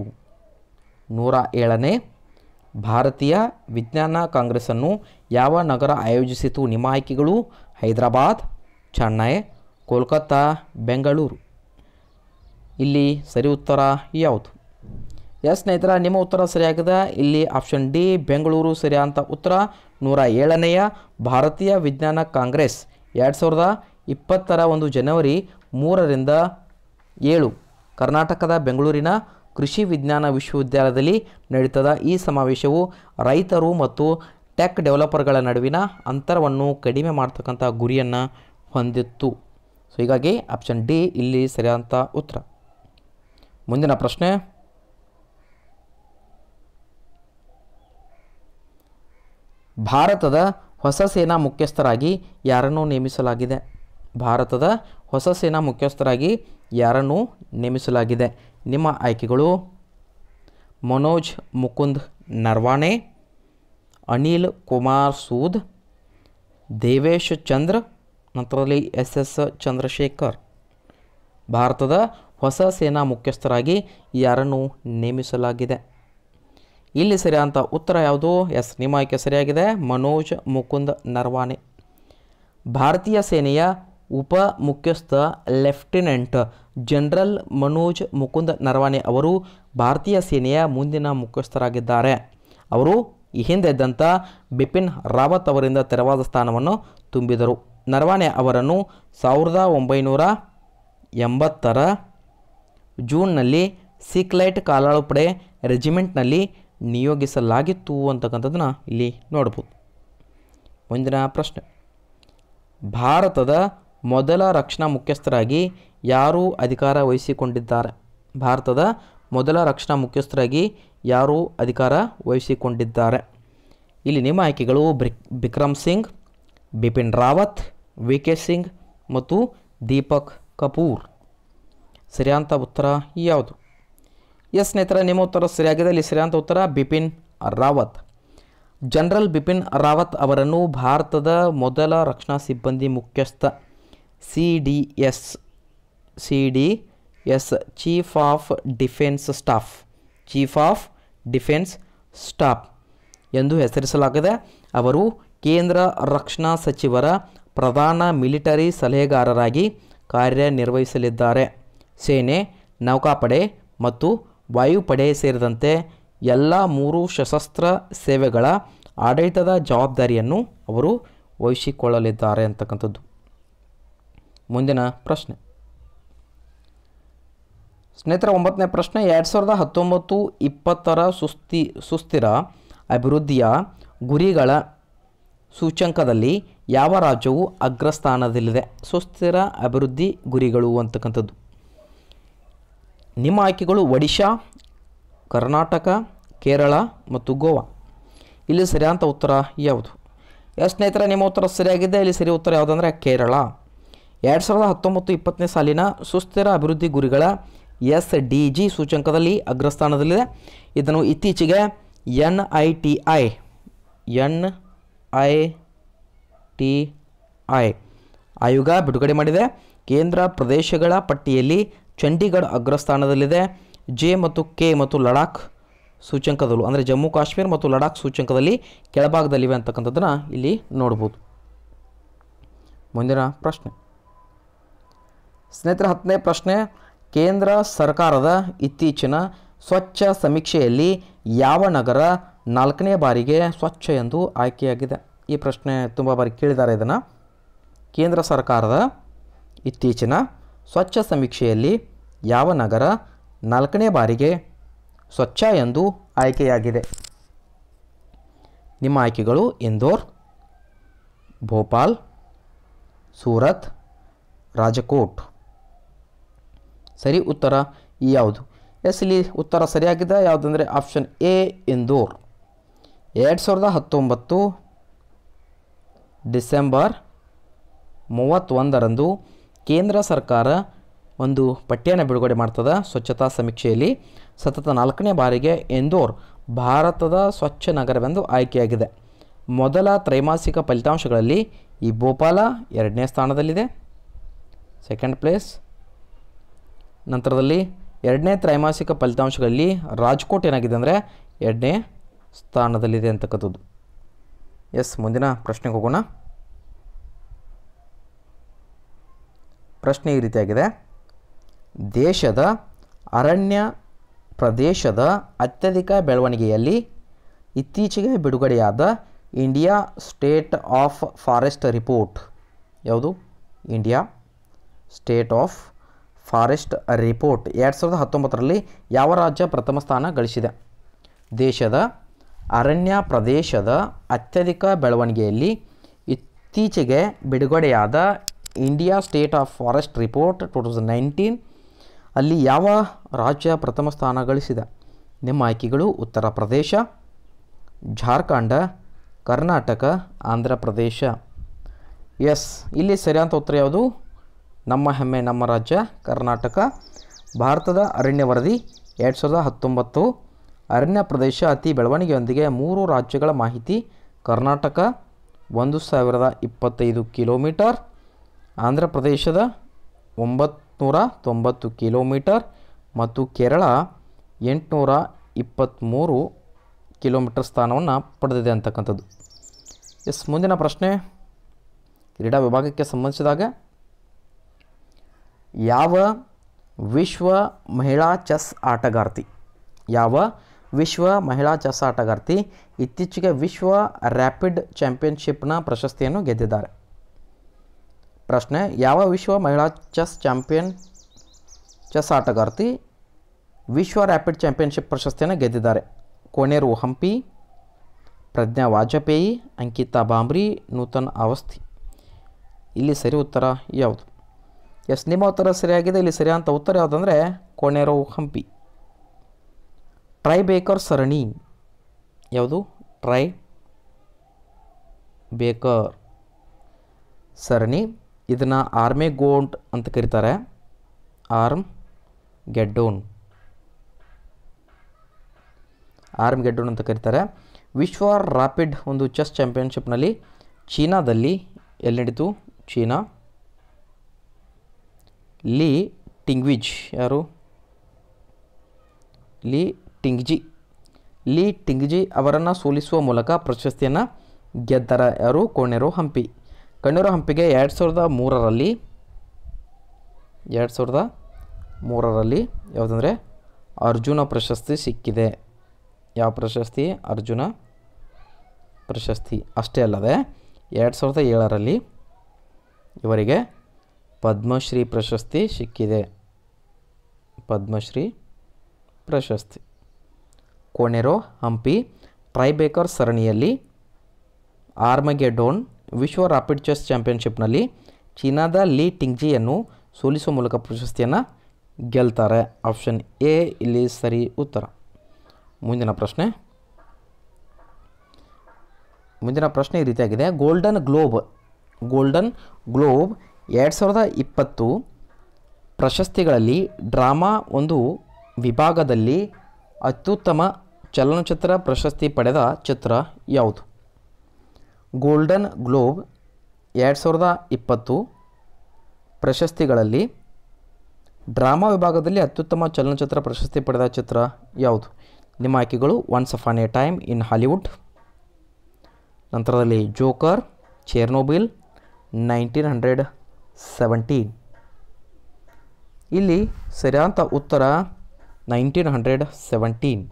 ನೂರ ಏಳನೇ ಭಾರತೀಯ ವಿಜ್ಞಾನ ಕಾಂಗ್ರೆಸ್ಸನ್ನು ಯಾವ ನಗರ ಆಯೋಜಿಸಿತು ನಿಮ್ಮ ಆಯ್ಕೆಗಳು ಹೈದರಾಬಾದ್ ಚೆನ್ನೈ ಕೋಲ್ಕತ್ತಾ ಬೆಂಗಳೂರು ಇಲ್ಲಿ ಸರಿ ಉತ್ತರ ಯಾವುದು ಎಸ್ ಸ್ನೇಹಿತರ ನಿಮ್ಮ ಉತ್ತರ ಸರಿಯಾಗಿದೆ ಇಲ್ಲಿ ಆಪ್ಷನ್ ಡಿ ಬೆಂಗಳೂರು ಸರಿಯಾದಂಥ ಉತ್ತರ ನೂರ ಏಳನೆಯ ಭಾರತೀಯ ವಿಜ್ಞಾನ ಕಾಂಗ್ರೆಸ್ ಎರಡು ಸಾವಿರದ ಇಪ್ಪತ್ತರ ಒಂದು ಜನವರಿ ಮೂರರಿಂದ ಏಳು ಕರ್ನಾಟಕದ ಬೆಂಗಳೂರಿನ ಕೃಷಿ ವಿಜ್ಞಾನ ವಿಶ್ವವಿದ್ಯಾಲಯದಲ್ಲಿ ನಡೀತದ ಈ ಸಮಾವೇಶವು ರೈತರು ಮತ್ತು ಟೆಕ್ ಡೆವಲಪರ್ಗಳ ನಡುವಿನ ಅಂತರವನ್ನು ಕಡಿಮೆ ಮಾಡ್ತಕ್ಕಂಥ ಗುರಿಯನ್ನು ಹೊಂದಿತ್ತು ಸೊ ಹೀಗಾಗಿ ಆಪ್ಷನ್ ಡಿ ಇಲ್ಲಿ ಸರಿಯಾದಂಥ ಉತ್ತರ ಮುಂದಿನ ಪ್ರಶ್ನೆ ಭಾರತದ ಹೊಸ ಸೇನಾ ಮುಖ್ಯಸ್ಥರಾಗಿ ಯಾರನ್ನು ನೇಮಿಸಲಾಗಿದೆ ಭಾರತದ ಹೊಸ ಸೇನಾ ಮುಖ್ಯಸ್ಥರಾಗಿ ಯಾರನ್ನು ನೇಮಿಸಲಾಗಿದೆ ನಿಮ್ಮ ಆಯ್ಕೆಗಳು ಮನೋಜ್ ಮುಕುಂದ್ ನರ್ವಾಣೆ ಅನಿಲ್ ಕುಮಾರ್ ಸೂದ್ ದೇವೇಶ್ ಚಂದ್ರ ನಂತರದಲ್ಲಿ ಎಸ್ ಎಸ್ ಚಂದ್ರಶೇಖರ್ ಭಾರತದ ಹೊಸ ಸೇನಾ ಮುಖ್ಯಸ್ಥರಾಗಿ ಯಾರನ್ನು ನೇಮಿಸಲಾಗಿದೆ ಇಲ್ಲಿ ಸರಿಯಾದಂಥ ಉತ್ತರ ಯಾವುದು ಎಸ್ ನಿಮ್ಮ ಆಯ್ಕೆ ಸರಿಯಾಗಿದೆ ಮನೋಜ್ ಮುಕುಂದ್ ನರ್ವಾನೆ ಭಾರತೀಯ ಸೇನೆಯ ಉಪ ಮುಖ್ಯಸ್ಥ ಲೆಫ್ಟಿನೆಂಟ್ ಜನರಲ್ ಮನೋಜ್ ಮುಕುಂದ್ ನರ್ವಾನೆ ಅವರು ಭಾರತೀಯ ಸೇನೆಯ ಮುಂದಿನ ಮುಖ್ಯಸ್ಥರಾಗಿದ್ದಾರೆ ಅವರು ಈ ಹಿಂದೆ ಇದ್ದಂಥ ಬಿಪಿನ್ ರಾವತ್ ಅವರಿಂದ ತೆರವಾದ ಸ್ಥಾನವನ್ನು ತುಂಬಿದರು ನರ್ವಾನೆ ಅವರನ್ನು ಸಾವಿರದ ಒಂಬೈನೂರ ಎಂಬತ್ತರ ಜೂನ್ನಲ್ಲಿ ಸಿಕ್ಲೈಟ್ ಕಾಲಾಳುಪಡೆ ರೆಜಿಮೆಂಟ್ನಲ್ಲಿ ನಿಯೋಗಿಸಲಾಗಿತ್ತು ಅಂತಕ್ಕಂಥದ್ದನ್ನು ಇಲ್ಲಿ ನೋಡ್ಬೋದು ಮುಂದಿನ ಪ್ರಶ್ನೆ ಭಾರತದ ಮೊದಲ ರಕ್ಷಣಾ ಮುಖ್ಯಸ್ಥರಾಗಿ ಯಾರು ಅಧಿಕಾರ ವಹಿಸಿಕೊಂಡಿದ್ದಾರೆ ಭಾರತದ ಮೊದಲ ರಕ್ಷಣಾ ಮುಖ್ಯಸ್ಥರಾಗಿ ಯಾರು ಅಧಿಕಾರ ವಹಿಸಿಕೊಂಡಿದ್ದಾರೆ ಇಲ್ಲಿ ನಿಮ್ಮ ಆಯ್ಕೆಗಳು ಬಿಕ್ರಮ್ ಸಿಂಗ್ ಬಿಪಿನ್ ರಾವತ್ ವಿ ಕೆ ಸಿಂಗ್ ಮತ್ತು ದೀಪಕ್ ಕಪೂರ್ ಸರಿಯಾದಂಥ ಉತ್ತರ ಯಾವುದು ಎಸ್ ಸ್ನೇಹಿತರ ನಿಮ್ಮ ಉತ್ತರ ಸರಿಯಾಗಿದೆ ಇಲ್ಲಿ ಸರಿಯಾದ ಉತ್ತರ ಬಿಪಿನ್ ರಾವತ್ ಜನರಲ್ ಬಿಪಿನ್ ರಾವತ್ ಅವರನ್ನು ಭಾರತದ ಮೊದಲ ರಕ್ಷಣಾ ಸಿಬ್ಬಂದಿ ಮುಖ್ಯಸ್ಥ C D S C D S chief of defence staff chief of defence staff ಎಂದು ಹೆಸರಿಸಲಾಗಿದೆ ಅವರು ಕೇಂದ್ರ ರಕ್ಷಣಾ ಸಚಿವರ ಪ್ರಧಾನ ಮಿಲಿಟರಿ ಸಲಹೆಗಾರರಾಗಿ ಕಾರ್ಯನಿರ್ವಹಿಸಲಿದ್ದಾರೆ ಸೇನೆ ನೌಕಾಪಡೆ ಮತ್ತು ವಾಯುಪಡೆ ಸೇರಿದಂತೆ ಎಲ್ಲ ಮೂರು ಸಶಸ್ತ್ರ ಸೇವೆಗಳ ಆಡಳಿತದ ಜವಾಬ್ದಾರಿಯನ್ನು ಅವರು ವಹಿಸಿಕೊಳ್ಳಲಿದ್ದಾರೆ ಅಂತಕ್ಕಂಥದ್ದು ಮುಂದಿನ ಪ್ರಶ್ನೆ ಸ್ನೇಹಿತರ ಒಂಬತ್ತನೇ ಪ್ರಶ್ನೆ ಎರಡು ಸಾವಿರದ ಹತ್ತೊಂಬತ್ತು ಇಪ್ಪತ್ತರ ಸುಸ್ತಿ ಸುಸ್ಥಿರ ಅಭಿವೃದ್ಧಿಯ ಗುರಿಗಳ ಸೂಚ್ಯಂಕದಲ್ಲಿ ಯಾವ ರಾಜ್ಯವು ಅಗ್ರಸ್ಥಾನದಲ್ಲಿದೆ ಸುಸ್ಥಿರ ಅಭಿವೃದ್ಧಿ ಗುರಿಗಳು ಅಂತಕ್ಕಂಥದ್ದು ನಿಮ್ಮ ಆಯ್ಕೆಗಳು ಒಡಿಶಾ ಕರ್ನಾಟಕ ಕೇರಳ ಮತ್ತು ಗೋವಾ ಇಲ್ಲಿ ಸರಿಯಾದಂಥ ಉತ್ತರ ಯಾವುದು ಎಸ್ ಸ್ನೇಹಿತರೆ ನಿಮ್ಮ ಉತ್ತರ ಸರಿಯಾಗಿದೆ ಇಲ್ಲಿ ಸರಿ ಉತ್ತರ ಯಾವುದಂದರೆ ಕೇರಳ ಎರಡು ಸಾವಿರದ ಹತ್ತೊಂಬತ್ತು ಇಪ್ಪತ್ತನೇ ಸಾಲಿನ ಸುಸ್ಥಿರ ಅಭಿವೃದ್ಧಿ ಗುರಿಗಳ ಎಸ್ ಡಿ ಜಿ ಸೂಚಂಕದಲ್ಲಿ ಅಗ್ರಸ್ಥಾನದಲ್ಲಿದೆ ಇದನ್ನು ಇತ್ತೀಚೆಗೆ N I T I N I T I ಆಯೋಗ ಬಿಡುಗಡೆ ಮಾಡಿದೆ ಕೇಂದ್ರ ಪ್ರದೇಶಗಳ ಪಟ್ಟಿಯಲ್ಲಿ ಚಂಡೀಗಢ ಅಗ್ರಸ್ಥಾನದಲ್ಲಿದೆ ಜೆ ಮತ್ತು ಕೆ ಮತ್ತು ಲಡಾಖ್ ಸೂಚ್ಯಂಕದಲ್ಲೂ ಅಂದರೆ ಜಮ್ಮು ಕಾಶ್ಮೀರ ಮತ್ತು ಲಡಾಖ್ ಸೂಚ್ಯಂಕದಲ್ಲಿ ಕೆಳಭಾಗದಲ್ಲಿವೆ ಅಂತಕ್ಕಂಥದ್ದನ್ನು ಇಲ್ಲಿ ನೋಡ್ಬೋದು ಮುಂದಿನ ಪ್ರಶ್ನೆ ಸ್ನೇಹಿತರ ಹತ್ತನೇ ಪ್ರಶ್ನೆ ಕೇಂದ್ರ ಸರ್ಕಾರದ ಇತ್ತೀಚಿನ ಸ್ವಚ್ಛ ಸಮೀಕ್ಷೆಯಲ್ಲಿ ಯಾವ ನಗರ ನಾಲ್ಕನೇ ಬಾರಿಗೆ ಸ್ವಚ್ಛ ಎಂದು ಆಯ್ಕೆಯಾಗಿದೆ ಈ ಪ್ರಶ್ನೆ ತುಂಬ ಬಾರಿ ಕೇಳಿದ್ದಾರೆ ಇದನ್ನು ಕೇಂದ್ರ ಸರ್ಕಾರದ ಇತ್ತೀಚಿನ ಸ್ವಚ್ಛ ಸಮೀಕ್ಷೆಯಲ್ಲಿ ಯಾವ ನಗರ ನಾಲ್ಕನೇ ಬಾರಿಗೆ ಸ್ವಚ್ಛ ಎಂದು ಆಯ್ಕೆಯಾಗಿದೆ ನಿಮ್ಮ ಆಯ್ಕೆಗಳು ಇಂದೋರ್ ಭೋಪಾಲ್ ಸೂರತ್ ರಾಜಕೋಟ್ ಸರಿ ಉತ್ತರ ಯಾವುದು ಎಸ್ ಇಲ್ಲಿ ಉತ್ತರ ಸರಿಯಾಗಿದೆ ಯಾವುದಂದರೆ ಆಪ್ಷನ್ ಎ ಇಂದೋರ್ ಎರಡು ಸಾವಿರದ ಹತ್ತೊಂಬತ್ತು ಡಿಸೆಂಬರ್ ಮೂವತ್ತೊಂದರಂದು ಕೇಂದ್ರ ಸರ್ಕಾರ ಒಂದು ಪಠ್ಯನ ಬಿಡುಗಡೆ ಮಾಡ್ತದೆ ಸ್ವಚ್ಛತಾ ಸಮೀಕ್ಷೆಯಲ್ಲಿ ಸತತ ನಾಲ್ಕನೇ ಬಾರಿಗೆ ಎಂದೋರ್ ಭಾರತದ ಸ್ವಚ್ಛ ನಗರವೆಂದು ಆಯ್ಕೆಯಾಗಿದೆ ಮೊದಲ ತ್ರೈಮಾಸಿಕ ಫಲಿತಾಂಶಗಳಲ್ಲಿ ಈ ಭೋಪಾಲ ಎರಡನೇ ಸ್ಥಾನದಲ್ಲಿದೆ ಸೆಕೆಂಡ್ ಪ್ಲೇಸ್ ನಂತರದಲ್ಲಿ ಎರಡನೇ ತ್ರೈಮಾಸಿಕ ಫಲಿತಾಂಶಗಳಲ್ಲಿ ರಾಜ್ಕೋಟ್ ಏನಾಗಿದೆ ಅಂದರೆ ಎರಡನೇ ಸ್ಥಾನದಲ್ಲಿದೆ ಅಂತಕ್ಕಂಥದ್ದು ಎಸ್ ಮುಂದಿನ ಪ್ರಶ್ನೆಗೆ ಹೋಗೋಣ ಪ್ರಶ್ನೆ ಈ ರೀತಿಯಾಗಿದೆ ದೇಶದ ಅರಣ್ಯ ಪ್ರದೇಶದ ಅತ್ಯಧಿಕ ಬೆಳವಣಿಗೆಯಲ್ಲಿ ಇತ್ತೀಚೆಗೆ ಬಿಡುಗಡೆಯಾದ India state of forest report ಯಾವುದು India state of forest report ಎರಡು ಸಾವಿರದ ಹತ್ತೊಂಬತ್ತರಲ್ಲಿ ಯಾವ ರಾಜ್ಯ ಪ್ರಥಮ ಸ್ಥಾನ ಗಳಿಸಿದೆ ದೇಶದ ಅರಣ್ಯ ಪ್ರದೇಶದ ಅತ್ಯಧಿಕ ಬೆಳವಣಿಗೆಯಲ್ಲಿ ಇತ್ತೀಚೆಗೆ ಬಿಡುಗಡೆಯಾದ India state of forest report two thousand nineteen ಅಲ್ಲಿ ಯಾವ ರಾಜ್ಯ ಪ್ರಥಮ ಸ್ಥಾನ ಗಳಿಸಿದ ನಿಮ್ಮ ಆಯ್ಕೆಗಳು ಉತ್ತರ ಪ್ರದೇಶ ಜಾರ್ಖಂಡ ಕರ್ನಾಟಕ ಆಂಧ್ರ ಪ್ರದೇಶ ಎಸ್ ಇಲ್ಲಿ ಸರಿಯಾದ ಉತ್ತರ ಯಾವುದು ನಮ್ಮ ಹೆಮ್ಮೆ ನಮ್ಮ ರಾಜ್ಯ ಕರ್ನಾಟಕ ಭಾರತದ ಅರಣ್ಯ ವರದಿ ಎರಡು ಸಾವಿರದ ಹತ್ತೊಂಬತ್ತು ಅರಣ್ಯ ಪ್ರದೇಶ ಅತಿ ಬೆಳವಣಿಗೆಯೊಂದಿಗೆ ಮೂರು ರಾಜ್ಯಗಳ ಮಾಹಿತಿ ಕರ್ನಾಟಕ ಒಂದು ಸಾವಿರದ ಇಪ್ಪತ್ತೈದು ಕಿಲೋಮೀಟರ್ ಆಂಧ್ರ ಪ್ರದೇಶದ ಒಂಬತ್ತು ಎಂಟುನೂರ ತೊಂಬತ್ತು ಕಿಲೋಮೀಟರ್ ಮತ್ತು ಕೇರಳ ಎಂಟುನೂರ ಇಪ್ಪತ್ತ್ಮೂರು ಕಿಲೋಮೀಟರ್ ಸ್ಥಾನವನ್ನು ಪಡೆದಿದೆ ಅಂತಕ್ಕಂಥದ್ದು ಎಸ್ ಮುಂದಿನ ಪ್ರಶ್ನೆ ಕ್ರೀಡಾ ವಿಭಾಗಕ್ಕೆ ಸಂಬಂಧಿಸಿದಾಗ ಯಾವ ವಿಶ್ವ ಮಹಿಳಾ ಚೆಸ್ ಆಟಗಾರ್ತಿ ಯಾವ ವಿಶ್ವ ಮಹಿಳಾ ಚೆಸ್ ಆಟಗಾರ್ತಿ ಇತ್ತೀಚೆಗೆ ವಿಶ್ವ ರ್ಯಾಪಿಡ್ ಚಾಂಪಿಯನ್ಶಿಪ್ನ ಪ್ರಶಸ್ತಿಯನ್ನು ಗೆದ್ದಿದ್ದಾರೆ ಪ್ರಶ್ನೆ ಯಾವ ವಿಶ್ವ ಮಹಿಳಾ ಚೆಸ್ ಚಾಂಪಿಯನ್ ಚೆಸ್ ಆಟಗಾರ್ತಿ ವಿಶ್ವ ರ್ಯಾಪಿಡ್ ಚಾಂಪಿಯನ್ಶಿಪ್ ಪ್ರಶಸ್ತಿಯನ್ನು ಗೆದ್ದಿದ್ದಾರೆ ಕೋಣೇರು ಹಂಪಿ ಪ್ರಜ್ಞಾ ವಾಜಪೇಯಿ ಅಂಕಿತಾ ಬಾಂಬ್ರಿ ನೂತನ್ ಅವಸ್ಥಿ ಇಲ್ಲಿ ಸರಿ ಉತ್ತರ ಯಾವುದು ಎಸ್ ನಿಮ್ಮ ಉತ್ತರ ಸರಿಯಾಗಿದೆ ಇಲ್ಲಿ ಸರಿಯಾದಂಥ ಉತ್ತರ ಯಾವುದಂದರೆ ಕೋಣೇರು ಹಂಪಿ ಟ್ರೈ ಬೇಕರ್ ಸರಣಿ ಯಾವುದು ಟ್ರೈ ಬೇಕರ್ ಸರಣಿ ಇದನ್ನು ಆರ್ಮೆ ಗೋಂಟ್ ಅಂತ ಕರೀತಾರೆ ಆರ್ಮ್ ಗೆಡ್ಡೋನ್ ಆರ್ಮ್ ಗೆಡ್ಡೋನ್ ಅಂತ ಕರೀತಾರೆ ವಿಶ್ವ ರಾಪಿಡ್ ಒಂದು ಚೆಸ್ ಚಾಂಪಿಯನ್ಶಿಪ್ನಲ್ಲಿ ಚೀನಾದಲ್ಲಿ ಎಲ್ಲಿ ನಡೀತು ಚೀನಾ ಲೀ ಟಿಂಗ್ವಿಜ್ ಯಾರು ಲೀ ಟಿಂಗ್ಜಿ ಲೀ ಟಿಂಗ್ಜಿ ಅವರನ್ನು ಸೋಲಿಸುವ ಮೂಲಕ ಪ್ರಶಸ್ತಿಯನ್ನು ಗೆದ್ದರ ಯಾರು ಕೋಣೆರು ಹಂಪಿ ಕಣ್ಣೂರು ಹಂಪಿಗೆ ಎರಡು ಸಾವಿರದ ಮೂರರಲ್ಲಿ ಎರಡು ಸಾವಿರದ ಮೂರರಲ್ಲಿ ಯಾವುದಂದರೆ ಅರ್ಜುನ ಪ್ರಶಸ್ತಿ ಸಿಕ್ಕಿದೆ ಯಾವ ಪ್ರಶಸ್ತಿ ಅರ್ಜುನ ಪ್ರಶಸ್ತಿ ಅಷ್ಟೇ ಅಲ್ಲದೆ ಎರಡು ಸಾವಿರದ ಏಳರಲ್ಲಿ ಇವರಿಗೆ ಪದ್ಮಶ್ರೀ ಪ್ರಶಸ್ತಿ ಸಿಕ್ಕಿದೆ ಪದ್ಮಶ್ರೀ ಪ್ರಶಸ್ತಿ ಕೋಣೆರೋ ಹಂಪಿ ಟ್ರೈಬೇಕರ್ ಸರಣಿಯಲ್ಲಿ ಆರ್ಮಗೆಡೋನ್ ವಿಶ್ವ ರಾಪಿಡ್ ಚೆಸ್ ಚಾಂಪಿಯನ್ಶಿಪ್ನಲ್ಲಿ ಚೀನಾದ ಲೀ ಟಿಂಗ್ಜಿಯನ್ನು ಸೋಲಿಸುವ ಮೂಲಕ ಪ್ರಶಸ್ತಿಯನ್ನು ಗೆಲ್ತಾರೆ ಆಪ್ಷನ್ ಎ ಇಲ್ಲಿ ಸರಿ ಉತ್ತರ ಮುಂದಿನ ಪ್ರಶ್ನೆ ಮುಂದಿನ ಪ್ರಶ್ನೆ ಈ ರೀತಿಯಾಗಿದೆ ಗೋಲ್ಡನ್ ಗ್ಲೋಬ್ ಗೋಲ್ಡನ್ ಗ್ಲೋಬ್ ಎರಡು ಸಾವಿರದ ಇಪ್ಪತ್ತು ಪ್ರಶಸ್ತಿಗಳಲ್ಲಿ ಡ್ರಾಮಾ ಒಂದು ವಿಭಾಗದಲ್ಲಿ ಅತ್ಯುತ್ತಮ ಚಲನಚಿತ್ರ ಪ್ರಶಸ್ತಿ ಪಡೆದ ಚಿತ್ರ ಯಾವುದು ಗೋಲ್ಡನ್ ಗ್ಲೋಬ್ ಎರಡು ಸಾವಿರದ ಇಪ್ಪತ್ತು ಪ್ರಶಸ್ತಿಗಳಲ್ಲಿ ಡ್ರಾಮಾ ವಿಭಾಗದಲ್ಲಿ ಅತ್ಯುತ್ತಮ ಚಲನಚಿತ್ರ ಪ್ರಶಸ್ತಿ ಪಡೆದ ಚಿತ್ರ ಯಾವುದು ನಿಮ್ಮ ಆಯ್ಕೆಗಳು once upon a time in Hollywood ನಂತರದಲ್ಲಿ Joker Chernobyl nineteen hundred seventeen ಇಲ್ಲಿ ಸರಿಯಾದಂಥ ಉತ್ತರ ನೈನ್ಟೀನ್ ಹಂಡ್ರೆಡ್ ಸೆವೆಂಟೀನ್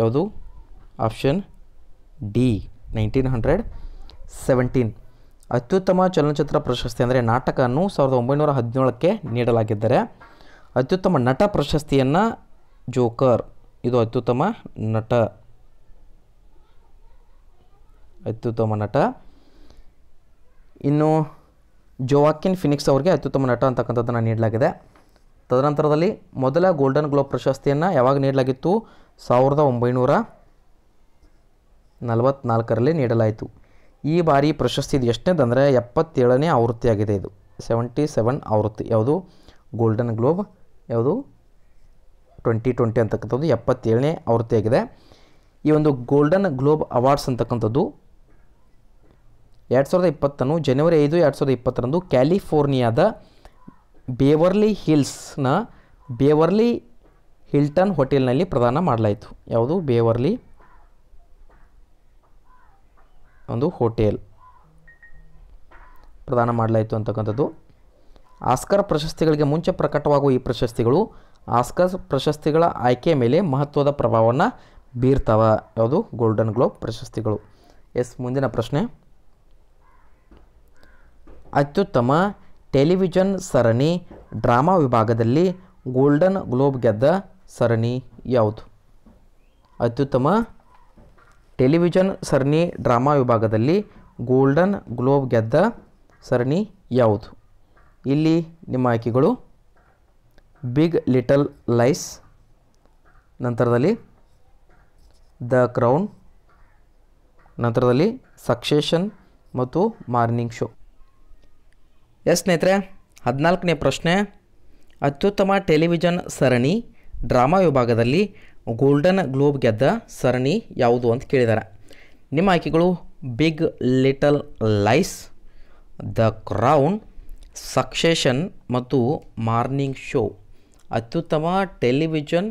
ಯಾವುದು option D nineteen hundred seventeen ಅತ್ಯುತ್ತಮ ಚಲನಚಿತ್ರ ಪ್ರಶಸ್ತಿ ಅಂದರೆ ನಾಟಕವನ್ನು ಸಾವಿರದ ಒಂಬೈನೂರ ಹದಿನೇಳಕ್ಕೆ ನೀಡಲಾಗಿದ್ದರೆ ಅತ್ಯುತ್ತಮ ನಟ ಪ್ರಶಸ್ತಿಯನ್ನು ಜೋಕರ್ ಇದು ಅತ್ಯುತ್ತಮ ನಟ ಅತ್ಯುತ್ತಮ ನಟ ಇನ್ನು ಜೋವಾಕಿನ್ ಫಿನಿಕ್ಸ್ ಅವರಿಗೆ ಅತ್ಯುತ್ತಮ ನಟ ಅಂತಕ್ಕಂಥದ್ದನ್ನು ನೀಡಲಾಗಿದೆ ತದನಂತರದಲ್ಲಿ ಮೊದಲ ಗೋಲ್ಡನ್ ಗ್ಲೋಬ್ ಪ್ರಶಸ್ತಿಯನ್ನು ಯಾವಾಗ ನೀಡಲಾಗಿತ್ತು ಸಾವಿರದ ಒಂಬೈನೂರ ನಲವತ್ತ್ನಾಲ್ಕರಲ್ಲಿ ನೀಡಲಾಯಿತು ಈ ಬಾರಿ ಪ್ರಶಸ್ತಿ ಇದು ಎಷ್ಟನೇದಂದರೆ ಎಪ್ಪತ್ತೇಳನೇ ಆವೃತ್ತಿಯಾಗಿದೆ ಇದು ಸೆವೆಂಟಿ ಸೆವೆನ್ ಆವೃತ್ತಿ ಯಾವುದು ಗೋಲ್ಡನ್ ಗ್ಲೋಬ್ ಯಾವುದು ಟ್ವೆಂಟಿ ಟ್ವೆಂಟಿ ಅಂತಕ್ಕಂಥದ್ದು ಎಪ್ಪತ್ತೇಳನೇ ಆವೃತ್ತಿಯಾಗಿದೆ ಈ ಒಂದು ಗೋಲ್ಡನ್ ಗ್ಲೋಬ್ ಅವಾರ್ಡ್ಸ್ ಅಂತಕ್ಕಂಥದ್ದು ಎರಡು ಸಾವಿರದ ಇಪ್ಪತ್ತನ್ನು ಜನವರಿ ಐದು ಎರಡು ಸಾವಿರದ ಇಪ್ಪತ್ತರಂದು ಕ್ಯಾಲಿಫೋರ್ನಿಯಾದ ಬೇವರ್ಲಿ ಹಿಲ್ಸ್ನ ಬೇವರ್ಲಿ ಹಿಲ್ಟನ್ ಹೋಟೆಲ್ನಲ್ಲಿ ಪ್ರದಾನ ಮಾಡಲಾಯಿತು ಯಾವುದು ಬೇವರ್ಲಿ ಒಂದು ಹೋಟೆಲ್ ಪ್ರದಾನ ಮಾಡಲಾಯಿತು ಅಂತಕ್ಕಂಥದ್ದು ಆಸ್ಕರ್ ಪ್ರಶಸ್ತಿಗಳಿಗೆ ಮುಂಚೆ ಪ್ರಕಟವಾಗುವ ಈ ಪ್ರಶಸ್ತಿಗಳು ಆಸ್ಕರ್ ಪ್ರಶಸ್ತಿಗಳ ಆಯ್ಕೆ ಮೇಲೆ ಮಹತ್ವದ ಪ್ರಭಾವವನ್ನು ಬೀರ್ತಾವೆ ಯಾವುದು ಗೋಲ್ಡನ್ ಗ್ಲೋಬ್ ಪ್ರಶಸ್ತಿಗಳು ಎಸ್ ಮುಂದಿನ ಪ್ರಶ್ನೆ ಅತ್ಯುತ್ತಮ ಟೆಲಿವಿಷನ್ ಸರಣಿ ಡ್ರಾಮಾ ವಿಭಾಗದಲ್ಲಿ ಗೋಲ್ಡನ್ ಗ್ಲೋಬ್ ಗೆದ್ದ ಸರಣಿ ಯಾವುದು ಅತ್ಯುತ್ತಮ ಟೆಲಿವಿಷನ್ ಸರಣಿ ಡ್ರಾಮಾ ವಿಭಾಗದಲ್ಲಿ ಗೋಲ್ಡನ್ ಗ್ಲೋಬ್ ಗೆದ್ದ ಸರಣಿ ಯಾವುದು ಇಲ್ಲಿ ನಿಮ್ಮ ಆಯ್ಕೆಗಳು ಬಿಗ್ ಲಿಟಲ್ ಲೈಸ್ ನಂತರದಲ್ಲಿ ದ ಕ್ರೌನ್ ನಂತರದಲ್ಲಿ ಸಕ್ಸೇಷನ್ ಮತ್ತು ಮಾರ್ನಿಂಗ್ ಶೋ ಎಸ್ ಸ್ನೇಹಿತರೆ ಹದಿನಾಲ್ಕನೇ ಪ್ರಶ್ನೆ ಅತ್ಯುತ್ತಮ ಟೆಲಿವಿಷನ್ ಸರಣಿ ಡ್ರಾಮಾ ವಿಭಾಗದಲ್ಲಿ ಗೋಲ್ಡನ್ ಗ್ಲೋಬ್ ಗೆದ್ದ ಸರಣಿ ಯಾವುದು ಅಂತ ಕೇಳಿದ್ದಾರೆ ನಿಮ್ಮ ಆಯ್ಕೆಗಳು big little lies the crown succession ಮತ್ತು ಮಾರ್ನಿಂಗ್ ಶೋ ಅತ್ಯುತ್ತಮ ಟೆಲಿವಿಷನ್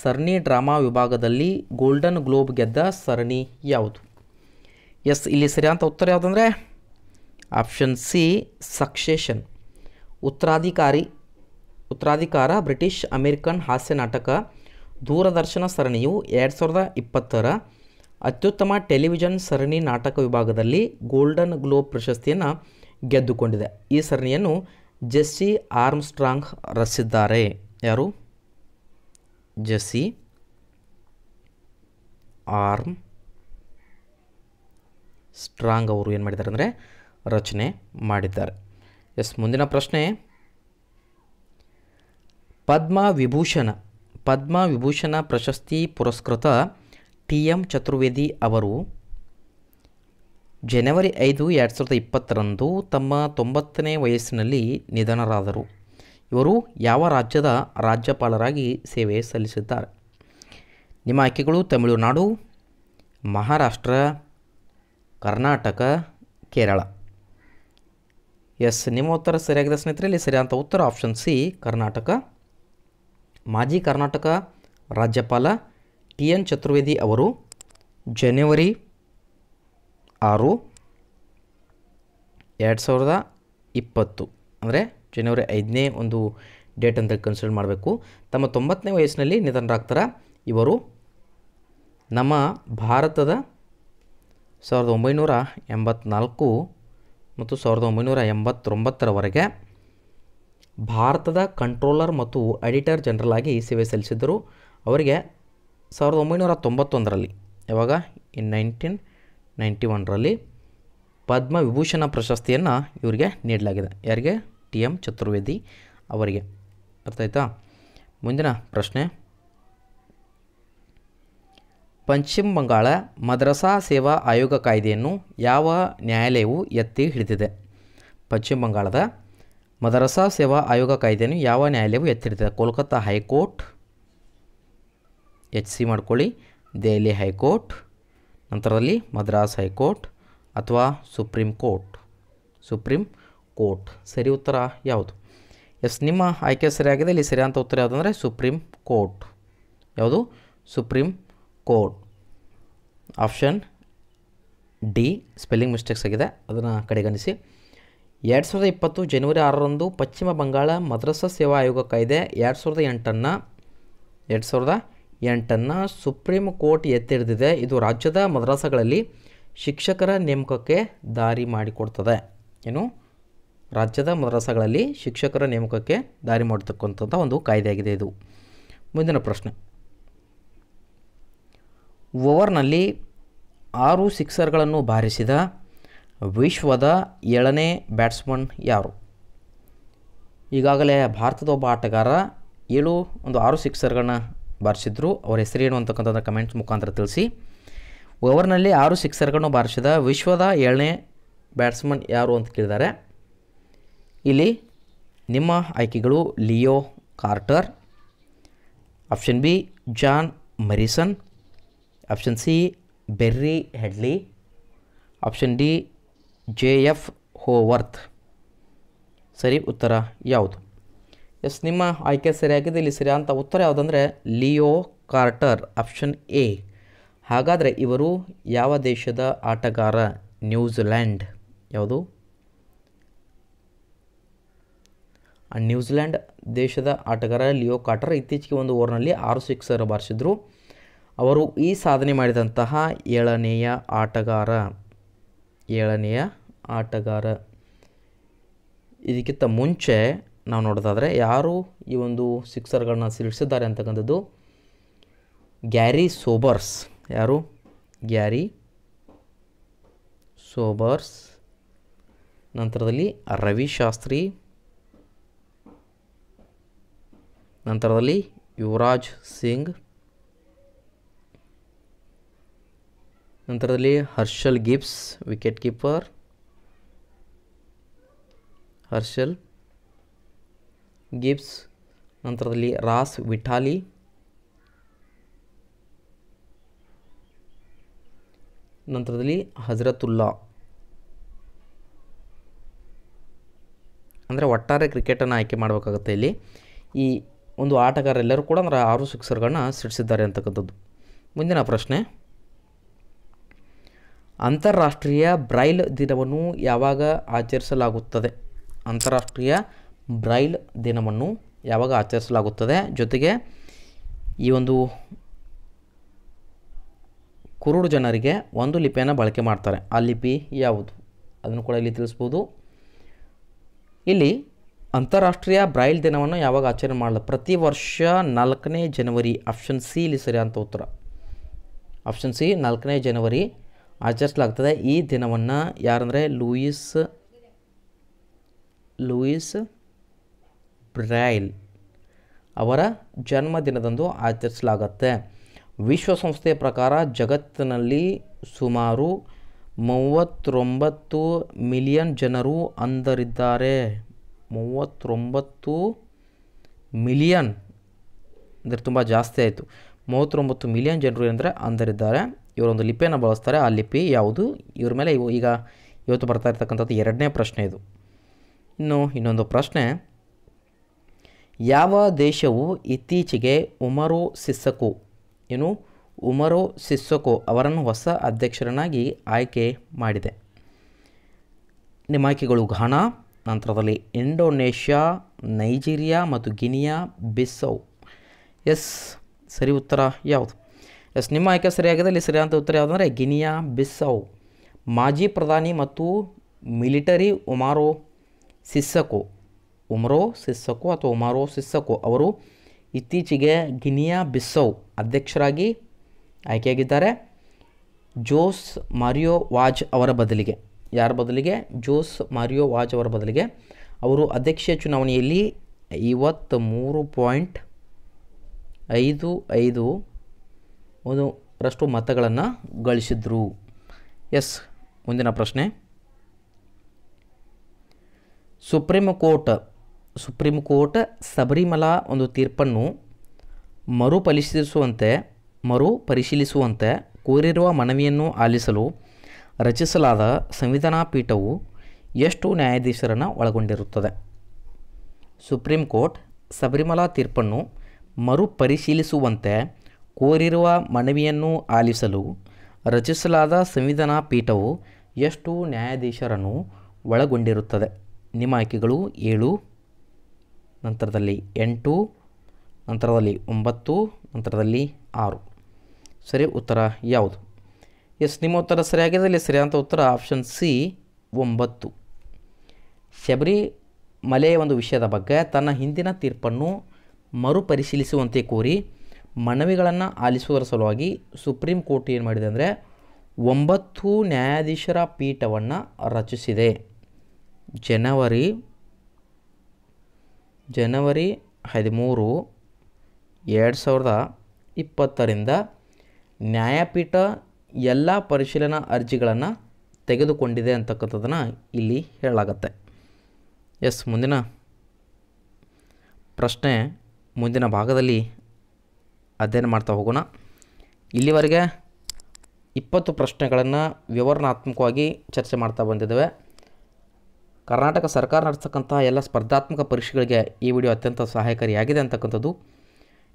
ಸರಣಿ ಡ್ರಾಮಾ ವಿಭಾಗದಲ್ಲಿ ಗೋಲ್ಡನ್ ಗ್ಲೋಬ್ ಗೆದ್ದ ಸರಣಿ ಯಾವುದು ಎಸ್ ಇಲ್ಲಿ ಸರಿಯಾದ ಉತ್ತರ ಯಾವುದಂದರೆ ಆಪ್ಷನ್ ಸಿ ಸಕ್ಸೆಷನ್ ಉತ್ತರಾಧಿಕಾರಿ ಉತ್ತರಾಧಿಕಾರ ಬ್ರಿಟಿಷ್ ಅಮೇರಿಕನ್ ಹಾಸ್ಯ ನಾಟಕ ದೂರದರ್ಶನ ಸರಣಿಯು ಎರಡು ಸಾವಿರದ ಇಪ್ಪತ್ತರ ಅತ್ಯುತ್ತಮ ಟೆಲಿವಿಷನ್ ಸರಣಿ ನಾಟಕ ವಿಭಾಗದಲ್ಲಿ ಗೋಲ್ಡನ್ ಗ್ಲೋಬ್ ಪ್ರಶಸ್ತಿಯನ್ನು ಗೆದ್ದುಕೊಂಡಿದೆ ಈ ಸರಣಿಯನ್ನು ಜೆಸ್ಸಿ ಆರ್ಮ್ಸ್ಟ್ರಾಂಗ್ ರಚಿಸಿದ್ದಾರೆ ಯಾರು ಜೆಸ್ಸಿ ಆರ್ಮ್ ಸ್ಟ್ರಾಂಗ್ ಅವರು ಏನು ಮಾಡಿದ್ದಾರೆ ಅಂದರೆ ರಚನೆ ಮಾಡಿದ್ದಾರೆ ಎಸ್ ಮುಂದಿನ ಪ್ರಶ್ನೆ ಪದ್ಮ ವಿಭೂಷಣ ಪದ್ಮ ವಿಭೂಷಣ ಪ್ರಶಸ್ತಿ ಪುರಸ್ಕೃತ ಟಿ ಎಂ ಚತುರ್ವೇದಿ ಅವರು ಜನವರಿ ಐದು ಎರಡು ಸಾವಿರದ ಇಪ್ಪತ್ತರಂದು ತಮ್ಮ ತೊಂಬತ್ತನೇ ವಯಸ್ಸಿನಲ್ಲಿ ನಿಧನರಾದರು ಇವರು ಯಾವ ರಾಜ್ಯದ ರಾಜ್ಯಪಾಲರಾಗಿ ಸೇವೆ ಸಲ್ಲಿಸಿದ್ದಾರೆ ನಿಮ್ಮ ಆಯ್ಕೆಗಳು ತಮಿಳುನಾಡು ಮಹಾರಾಷ್ಟ್ರ ಕರ್ನಾಟಕ ಕೇರಳ ಎಸ್ ನಿಮ್ಮ ಉತ್ತರ ಸರಿಯಾಗಿದೆ ಸ್ನೇಹಿತರೆ ಇಲ್ಲಿ ಸರಿಯಾದಂಥ ಉತ್ತರ ಆಪ್ಷನ್ ಸಿ ಕರ್ನಾಟಕ ಮಾಜಿ ಕರ್ನಾಟಕ ರಾಜ್ಯಪಾಲ ಟಿ ಎನ್ ಚತುರ್ವೇದಿ ಅವರು ಜನವರಿ ಆರು ಎರಡು ಸಾವಿರದ ಇಪ್ಪತ್ತು ಅಂದರೆ ಜನವರಿ ಐದನೇ ಒಂದು ಡೇಟ್ ಅಂತ ಕನ್ಸಿಡರ್ ಮಾಡಬೇಕು ತಮ್ಮ ತೊಂಬತ್ತನೇ ವಯಸ್ಸಿನಲ್ಲಿ ನಿಧನರಾಗ್ತಾರೆ ಇವರು ನಮ್ಮ ಭಾರತದ ಸಾವಿರದ ಒಂಬೈನೂರ ಎಂಬತ್ನಾಲ್ಕು ಮತ್ತು ಸಾವಿರದ ಒಂಬೈನೂರ ಎಂಬತ್ತೊಂಬತ್ತರವರೆಗೆ ಭಾರತದ ಕಂಟ್ರೋಲರ್ ಮತ್ತು ಎಡಿಟರ್ ಜನರಲ್ ಆಗಿ ಸೇವೆ ಸಲ್ಲಿಸಿದ್ದರು ಅವರಿಗೆ ಸಾವಿರದ ಒಂಬೈನೂರ ತೊಂಬತ್ತೊಂದರಲ್ಲಿ ಯಾವಾಗ ಇನ್ ನೈನ್ಟೀನ್ ನೈಂಟಿ ಒನ್ರಲ್ಲಿ ಪದ್ಮವಿಭೂಷಣ ಪ್ರಶಸ್ತಿಯನ್ನು ಇವರಿಗೆ ನೀಡಲಾಗಿದೆ ಯಾರಿಗೆ ಟಿ ಎಮ್ ಚತುರ್ವೇದಿ ಅವರಿಗೆ ಅರ್ಥ ಆಯ್ತಾ ಮುಂದಿನ ಪ್ರಶ್ನೆ ಪಶ್ಚಿಮ ಬಂಗಾಳ ಮದ್ರಸಾ ಸೇವಾ ಆಯೋಗ ಕಾಯ್ದೆಯನ್ನು ಯಾವ ನ್ಯಾಯಾಲಯವು ಎತ್ತಿ ಹಿಡಿದಿದೆ ಪಶ್ಚಿಮ ಬಂಗಾಳದ ಮದರಸಾ ಸೇವಾ ಆಯೋಗ ಕಾಯ್ದೆಯನ್ನು ಯಾವ ನ್ಯಾಯಾಲಯವು ಎತ್ತಿರ್ತದೆ ಕೋಲ್ಕತ್ತಾ ಹೈಕೋರ್ಟ್ ಎಚ್ ಸಿ ಮಾಡ್ಕೊಳ್ಳಿ ದೆಹಲಿ ಹೈಕೋರ್ಟ್ ನಂತರದಲ್ಲಿ ಮದ್ರಾಸ್ ಹೈಕೋರ್ಟ್ ಅಥವಾ ಸುಪ್ರೀಂ ಕೋರ್ಟ್ ಸುಪ್ರೀಂ ಕೋರ್ಟ್ ಸರಿ ಉತ್ತರ ಯಾವುದು ಎಸ್ ನಿಮ್ಮ ಆಯ್ಕೆ ಸರಿಯಾಗಿದೆ ಇಲ್ಲಿ ಸರಿಯಾದಂಥ ಉತ್ತರ ಯಾವುದು ಸುಪ್ರೀಂ ಕೋರ್ಟ್ ಯಾವುದು supreme court option D spelling mistakes ಆಗಿದೆ ಅದನ್ನು ಕಡೆಗಣಿಸಿ ಎರಡು ಸಾವಿರದ ಇಪ್ಪತ್ತು ಜನವರಿ ಆರರಂದು ಪಶ್ಚಿಮ ಬಂಗಾಳ ಮದ್ರಸಾ ಸೇವಾ ಆಯೋಗ ಕಾಯ್ದೆ ಎರಡು ಸಾವಿರದ ಎಂಟನ್ನು ಎರಡು ಸಾವಿರದ ಎಂಟನ್ನು ಸುಪ್ರೀಂ ಕೋರ್ಟ್ ಎತ್ತಿಡಿದಿದೆ ಇದು ರಾಜ್ಯದ ಮದ್ರಾಸಗಳಲ್ಲಿ ಶಿಕ್ಷಕರ ನೇಮಕಕ್ಕೆ ದಾರಿ ಮಾಡಿಕೊಡ್ತದೆ ಏನು ರಾಜ್ಯದ ಮದ್ರಾಸಗಳಲ್ಲಿ ಶಿಕ್ಷಕರ ನೇಮಕಕ್ಕೆ ದಾರಿ ಮಾಡತಕ್ಕಂಥ ಒಂದು ಕಾಯ್ದೆಯಾಗಿದೆ ಇದು ಮುಂದಿನ ಪ್ರಶ್ನೆ ಓವರ್ನಲ್ಲಿ ಆರು ಸಿಕ್ಸರ್ಗಳನ್ನು ಬಾರಿಸಿದ ವಿಶ್ವದ ಏಳನೇ ಬ್ಯಾಟ್ಸ್ಮನ್ ಯಾರು ಈಗಾಗಲೇ ಭಾರತದ ಒಬ್ಬ ಆಟಗಾರ ಏಳು ಒಂದು ಆರು ಸಿಕ್ಸರ್ಗಳನ್ನ ಬಾರಿಸಿದ್ರು ಅವರ ಹೆಸರೇನು ಅಂತಕ್ಕಂಥದ್ದು ಕಮೆಂಟ್ಸ್ ಮುಖಾಂತರ ತಿಳಿಸಿ ಓವರ್ನಲ್ಲಿ ಆರು ಸಿಕ್ಸರ್ಗಳನ್ನು ಬಾರಿಸಿದ ವಿಶ್ವದ ಏಳನೇ ಬ್ಯಾಟ್ಸ್ಮನ್ ಯಾರು ಅಂತ ಕೇಳಿದ್ದಾರೆ ಇಲ್ಲಿ ನಿಮ್ಮ ಆಯ್ಕೆಗಳು Leo Carter option B John Morrison option C Berry Hedley option D J F Howarth ಸರಿ ಉತ್ತರ ಯಾವುದು ಎಸ್ ನಿಮ್ಮ ಆಯ್ಕೆ ಸರಿಯಾಗಿದೆ ಇಲ್ಲಿ ಸರಿಯಾದ ಅಂತ ಉತ್ತರ ಯಾವುದಂದರೆ ಲಿಯೋ ಕಾರ್ಟರ್ ಆಪ್ಷನ್ ಎ ಹಾಗಾದರೆ ಇವರು ಯಾವ ದೇಶದ ಆಟಗಾರ ನ್ಯೂಜಿಲ್ಯಾಂಡ್ ಯಾವುದು ನ್ಯೂಜಿಲ್ಯಾಂಡ್ ದೇಶದ ಆಟಗಾರ ಲಿಯೋ ಕಾರ್ಟರ್ ಇತ್ತೀಚೆಗೆ ಒಂದು ಓವರ್ನಲ್ಲಿ ಆರು ಸಿಕ್ಸರ್ ಬಾರಿಸಿದರು ಅವರು ಈ ಸಾಧನೆ ಮಾಡಿದಂತಹ ಏಳನೆಯ ಆಟಗಾರ ಏಳನೆಯ ಆಟಗಾರ ಇದಕ್ಕಿಂತ ಮುಂಚೆ ನಾವು ನೋಡೋದಾದರೆ ಯಾರು ಈ ಒಂದು ಸಿಕ್ಸರ್ಗಳನ್ನ ಸಿಡಿಸಿದ್ದಾರೆ ಅಂತಕ್ಕಂಥದ್ದು ಗ್ಯಾರಿ ಸೋಬರ್ಸ್ ಯಾರು ಗ್ಯಾರಿ ಸೋಬರ್ಸ್ ನಂತರದಲ್ಲಿ ರವಿ ಶಾಸ್ತ್ರಿ ನಂತರದಲ್ಲಿ ಯುವರಾಜ್ ಸಿಂಗ್ ನಂತರದಲ್ಲಿ Herschelle Gibbs wicket keeper Herschelle Gibbs ನಂತರದಲ್ಲಿ ರಾಸ್ ವಿಠಾಲಿ ನಂತರದಲ್ಲಿ ಹಜರತುಲ್ಲಾ ಅಂದರೆ ಒಟ್ಟಾರೆ ಕ್ರಿಕೆಟನ್ನು ಆಯ್ಕೆ ಮಾಡಬೇಕಾಗುತ್ತೆ ಇಲ್ಲಿ ಈ ಒಂದು ಆಟಗಾರರೆಲ್ಲರೂ ಕೂಡ ಅಂದರೆ ಆರು ಸಿಕ್ಸರ್ಗಳನ್ನ ಸಿಡಿಸಿದ್ದಾರೆ ಅಂತಕ್ಕಂಥದ್ದು ಮುಂದಿನ ಪ್ರಶ್ನೆ ಅಂತಾರಾಷ್ಟ್ರೀಯ ಬ್ರೈಲ್ ದಿನವನ್ನು ಯಾವಾಗ ಆಚರಿಸಲಾಗುತ್ತದೆ ಅಂತಾರಾಷ್ಟ್ರೀಯ ಬ್ರೈಲ್ ದಿನವನ್ನು ಯಾವಾಗ ಆಚರಿಸಲಾಗುತ್ತದೆ ಜೊತೆಗೆ ಈ ಒಂದು ಕುರುಡು ಜನರಿಗೆ ಒಂದು ಲಿಪಿಯನ್ನು ಬಳಕೆ ಮಾಡ್ತಾರೆ ಆ ಲಿಪಿ ಯಾವುದು ಅದನ್ನು ಕೂಡ ಇಲ್ಲಿ ತಿಳಿಸ್ಬೋದು ಇಲ್ಲಿ ಅಂತಾರಾಷ್ಟ್ರೀಯ ಬ್ರೈಲ್ ದಿನವನ್ನು ಯಾವಾಗ ಆಚರಣೆ ಮಾಡಲ್ಲ ಪ್ರತಿ ವರ್ಷ ನಾಲ್ಕನೇ ಜನವರಿ ಆಪ್ಷನ್ ಸಿ ಇಲ್ಲಿ ಸರಿ ಅಂತ ಉತ್ತರ ಆಪ್ಷನ್ ಸಿ ನಾಲ್ಕನೇ ಜನವರಿ ಆಚರಿಸಲಾಗ್ತದೆ ಈ ದಿನವನ್ನು ಯಾರಂದರೆ ಲೂಯಿಸ್ ಲೂಯಿಸ್ ಬ್ರೈಲ್ ಅವರ ಜನ್ಮದಿನದಂದು ಆಚರಿಸಲಾಗತ್ತೆ ವಿಶ್ವಸಂಸ್ಥೆಯ ಪ್ರಕಾರ ಜಗತ್ತಿನಲ್ಲಿ ಸುಮಾರು ಮೂವತ್ತೊಂಬತ್ತು ಮಿಲಿಯನ್ ಜನರು ಅಂಧರಿದ್ದಾರೆ ಮೂವತ್ತೊಂಬತ್ತು ಮಿಲಿಯನ್ ಅಂದರೆ ತುಂಬ ಜಾಸ್ತಿ ಆಯಿತು ಮೂವತ್ತೊಂಬತ್ತು ಮಿಲಿಯನ್ ಜನರು ಏನಂದರೆ ಅಂಧರಿದ್ದಾರೆ ಇವರೊಂದು ಲಿಪಿಯನ್ನು ಬಳಸ್ತಾರೆ ಆ ಲಿಪಿ ಯಾವುದು ಇವ್ರ ಮೇಲೆ ಇವು ಈಗ ಇವತ್ತು ಬರ್ತಾ ಇರ್ತಕ್ಕಂಥದ್ದು ಎರಡನೇ ಪ್ರಶ್ನೆ ಇದು ಇನ್ನು ಇನ್ನೊಂದು ಪ್ರಶ್ನೆ ಯಾವ ದೇಶವು ಇತ್ತೀಚೆಗೆ ಉಮರೋ ಸಿಸ್ಸಕು ಏನು ಉಮರೋ ಸಿಸ್ಸಕು ಅವರನ್ನು ಹೊಸ ಅಧ್ಯಕ್ಷರನ್ನಾಗಿ ಆಯ್ಕೆ ಮಾಡಿದೆ ನಿಮ್ಮ ಆಯ್ಕೆಗಳು ಘಾನ ನಂತರದಲ್ಲಿ ಇಂಡೋನೇಷ್ಯಾ ನೈಜೀರಿಯಾ ಮತ್ತು ಗಿನಿಯಾ ಬಿಸ್ಸೌ ಎಸ್ ಸರಿ ಉತ್ತರ ಯಾವುದು ಎಸ್ ನಿಮ್ಮ ಆಯ್ಕೆ ಸರಿಯಾಗಿದೆ ಇಲ್ಲಿ ಸರಿಯಾದ ಉತ್ತರ ಯಾವುದಂದರೆ ಗಿನಿಯಾ ಬಿಸ್ಸೌ ಮಾಜಿ ಪ್ರಧಾನಿ ಮತ್ತು ಮಿಲಿಟರಿ ಉಮಾರೋ ಸಿಸ್ಸಕು ಉಮರೋ ಸಿಸ್ಸಕೊ ಅಥವಾ ಉಮಾರೋ ಸಿಸ್ಸಕು ಅವರು ಇತ್ತೀಚೆಗೆ ಗಿನಿಯಾ ಬಿಸ್ಸೌ ಅಧ್ಯಕ್ಷರಾಗಿ ಆಯ್ಕೆಯಾಗಿದ್ದಾರೆ ಜೋಸ್ ಮಾರಿಯೋ ವಾಜ್ ಅವರ ಬದಲಿಗೆ ಯಾರ ಬದಲಿಗೆ ಜೋಸ್ ಮಾರಿಯೋ ವಾಜ್ ಅವರ ಬದಲಿಗೆ ಅವರು ಅಧ್ಯಕ್ಷೀಯ ಚುನಾವಣೆಯಲ್ಲಿ ಐವತ್ತು ಮೂರು ಪಾಯಿಂಟ್ ಐದು ಐದು ಒಂದು ರಷ್ಟು ಮತಗಳನ್ನು ಗಳಿಸಿದರು ಎಸ್ ಮುಂದಿನ ಪ್ರಶ್ನೆ supreme court supreme court Sabarimala ಒಂದು ತೀರ್ಪನ್ನು ಮರುಪರಿಶೀಲಿಸುವಂತೆ ಮರುಪರಿಶೀಲಿಸುವಂತೆ ಕೋರಿರುವ ಮನವಿಯನ್ನು ಆಲಿಸಲು ರಚಿಸಲಾದ ಸಂವಿಧಾನ ಪೀಠವು ಎಷ್ಟು ನ್ಯಾಯಾಧೀಶರನ್ನು ಒಳಗೊಂಡಿರುತ್ತದೆ ಸುಪ್ರೀಂ ಕೋರ್ಟ್ ಸಬರಿಮಲಾ ತೀರ್ಪನ್ನು ಮರುಪರಿಶೀಲಿಸುವಂತೆ ಕೋರಿರುವ ಮನವಿಯನ್ನು ಆಲಿಸಲು ರಚಿಸಲಾದ ಸಂವಿಧಾನ ಪೀಠವು ಎಷ್ಟು ನ್ಯಾಯಾಧೀಶರನ್ನು ಒಳಗೊಂಡಿರುತ್ತದೆ ನಿಮ್ಮ ಆಯ್ಕೆಗಳು ಏಳು ನಂತರದಲ್ಲಿ ಎಂಟು ನಂತರದಲ್ಲಿ ಒಂಬತ್ತು ನಂತರದಲ್ಲಿ ಆರು ಸರಿ ಉತ್ತರ ಯಾವುದು ಎಸ್ ನಿಮ್ಮ ಉತ್ತರ ಸರಿಯಾಗಿದೆ ಇಲ್ಲಿ ಸರಿಯಾದ ಉತ್ತರ ಆಪ್ಷನ್ ಸಿ ಒಂಬತ್ತು ಶಬರಿ ಮಲೆಯ ಒಂದು ವಿಷಯದ ಬಗ್ಗೆ ತನ್ನ ಹಿಂದಿನ ತೀರ್ಪನ್ನು ಮರುಪರಿಶೀಲಿಸುವಂತೆ ಕೋರಿ ಮನವಿಗಳನ್ನು ಆಲಿಸುವುದರ ಸಲುವಾಗಿ ಸುಪ್ರೀಂ ಕೋರ್ಟ್ ಏನು ಮಾಡಿದೆ ಅಂದರೆ ಒಂಬತ್ತು ನ್ಯಾಯಾಧೀಶರ ಪೀಠವನ್ನು ರಚಿಸಿದೆ ಜನವರಿ ಜನವರಿ ಹದಿಮೂರು ಎರಡು ಸಾವಿರದ ಇಪ್ಪತ್ತರಿಂದ ನ್ಯಾಯಪೀಠ ಎಲ್ಲ ಪರಿಶೀಲನಾ ಅರ್ಜಿಗಳನ್ನು ತೆಗೆದುಕೊಂಡಿದೆ ಅಂತಕ್ಕಂಥದ್ದನ್ನು ಇಲ್ಲಿ ಹೇಳಲಾಗತ್ತೆ ಎಸ್ ಮುಂದಿನ ಪ್ರಶ್ನೆ ಮುಂದಿನ ಭಾಗದಲ್ಲಿ ಅಧ್ಯಯನ ಮಾಡ್ತಾ ಹೋಗೋಣ ಇಲ್ಲಿವರೆಗೆ ಇಪ್ಪತ್ತು ಪ್ರಶ್ನೆಗಳನ್ನು ವಿವರಣಾತ್ಮಕವಾಗಿ ಚರ್ಚೆ ಮಾಡ್ತಾ ಬಂದಿದ್ದೇವೆ ಕರ್ನಾಟಕ ಸರ್ಕಾರ ನಡೆಸ್ತಕ್ಕಂತಹ ಎಲ್ಲ ಸ್ಪರ್ಧಾತ್ಮಕ ಪರೀಕ್ಷೆಗಳಿಗೆ ಈ ವಿಡಿಯೋ ಅತ್ಯಂತ ಸಹಾಯಕಾರಿಯಾಗಿದೆ ಅಂತಕ್ಕಂಥದ್ದು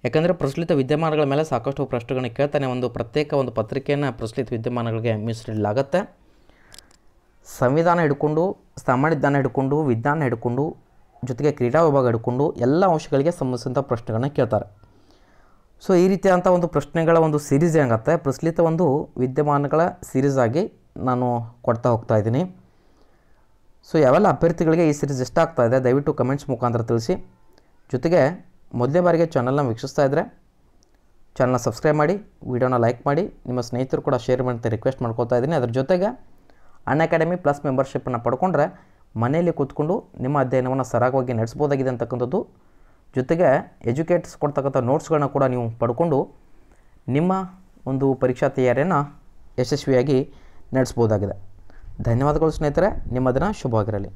ಯಾಕಂದರೆ ಪ್ರಚಲಿತ ವಿದ್ಯಮಾನಗಳ ಮೇಲೆ ಸಾಕಷ್ಟು ಪ್ರಶ್ನೆಗಳನ್ನ ಕೇಳ್ತಾನೆ ಒಂದು ಪ್ರತ್ಯೇಕ ಒಂದು ಪತ್ರಿಕೆಯನ್ನು ಪ್ರಚಲಿತ ವಿದ್ಯಮಾನಗಳಿಗೆ ಮೀಸಲಿಡಲಾಗತ್ತೆ ಸಂವಿಧಾನ ಹಿಡ್ಕೊಂಡು ಸಾಮಾನ್ಯಜ್ಞಾನ ಹಿಡ್ಕೊಂಡು ವಿಜ್ಞಾನ ಹಿಡ್ಕೊಂಡು ಜೊತೆಗೆ ಕ್ರೀಡಾ ವಿಭಾಗ ಹಿಡ್ಕೊಂಡು ಎಲ್ಲ ಅಂಶಗಳಿಗೆ ಸಂಬಂಧಿಸಿದಂಥ ಪ್ರಶ್ನೆಗಳನ್ನ ಕೇಳ್ತಾರೆ ಸೊ ಈ ರೀತಿಯಾದಂಥ ಒಂದು ಪ್ರಶ್ನೆಗಳ ಒಂದು ಸೀರೀಸ್ ಹೆಂಗತ್ತೆ ಪ್ರಚಲಿತ ಒಂದು ವಿದ್ಯಮಾನಗಳ ಸೀರೀಸ್ ಆಗಿ ನಾನು ಕೊಡ್ತಾ ಹೋಗ್ತಾ ಇದ್ದೀನಿ ಸೊ ಯಾವೆಲ್ಲ ಅಭ್ಯರ್ಥಿಗಳಿಗೆ ಈ ಸೀರೀಸ್ ಇಷ್ಟ ಇದೆ ದಯವಿಟ್ಟು ಕಮೆಂಟ್ಸ್ ಮುಖಾಂತರ ತಿಳಿಸಿ ಜೊತೆಗೆ ಮೊದಲೇ ಬಾರಿಗೆ ಚಾನಲ್ನ ವೀಕ್ಷಿಸ್ತಾ ಇದ್ದರೆ ಚಾನಲ್ನ ಸಬ್ಸ್ಕ್ರೈಬ್ ಮಾಡಿ ವಿಡಿಯೋನ ಲೈಕ್ ಮಾಡಿ ನಿಮ್ಮ ಸ್ನೇಹಿತರು ಕೂಡ ಶೇರ್ ಮಾಡಿ ರಿಕ್ವೆಸ್ಟ್ ಮಾಡ್ಕೋತಾ ಇದ್ದೀನಿ ಅದ್ರ ಜೊತೆಗೆ ಅನ್ ಅಕಾಡೆಮಿ ಪ್ಲಸ್ ಮೆಂಬರ್ಶಿಪ್ಪನ್ನು ಪಡ್ಕೊಂಡ್ರೆ ಮನೆಯಲ್ಲಿ ಕೂತ್ಕೊಂಡು ನಿಮ್ಮ ಅಧ್ಯಯನವನ್ನು ಸರಾಗವಾಗಿ ನಡೆಸ್ಬೋದಾಗಿದೆ ಅಂತಕ್ಕಂಥದ್ದು ಜೊತೆಗೆ ಎಜುಕೇಟ್ಸ್ ಕೊಡ್ತಕ್ಕಂಥ ನೋಟ್ಸ್ಗಳನ್ನ ಕೂಡ ನೀವು ಪಡ್ಕೊಂಡು ನಿಮ್ಮ ಒಂದು ಪರೀಕ್ಷಾ ತಯಾರಿಯನ್ನು ಯಶಸ್ವಿಯಾಗಿ ನಡೆಸ್ಬೋದಾಗಿದೆ ಧನ್ಯವಾದಗಳು ಸ್ನೇಹಿತರೆ ನಿಮ್ಮ ದಿನ ಶುಭವಾಗಿರಲಿ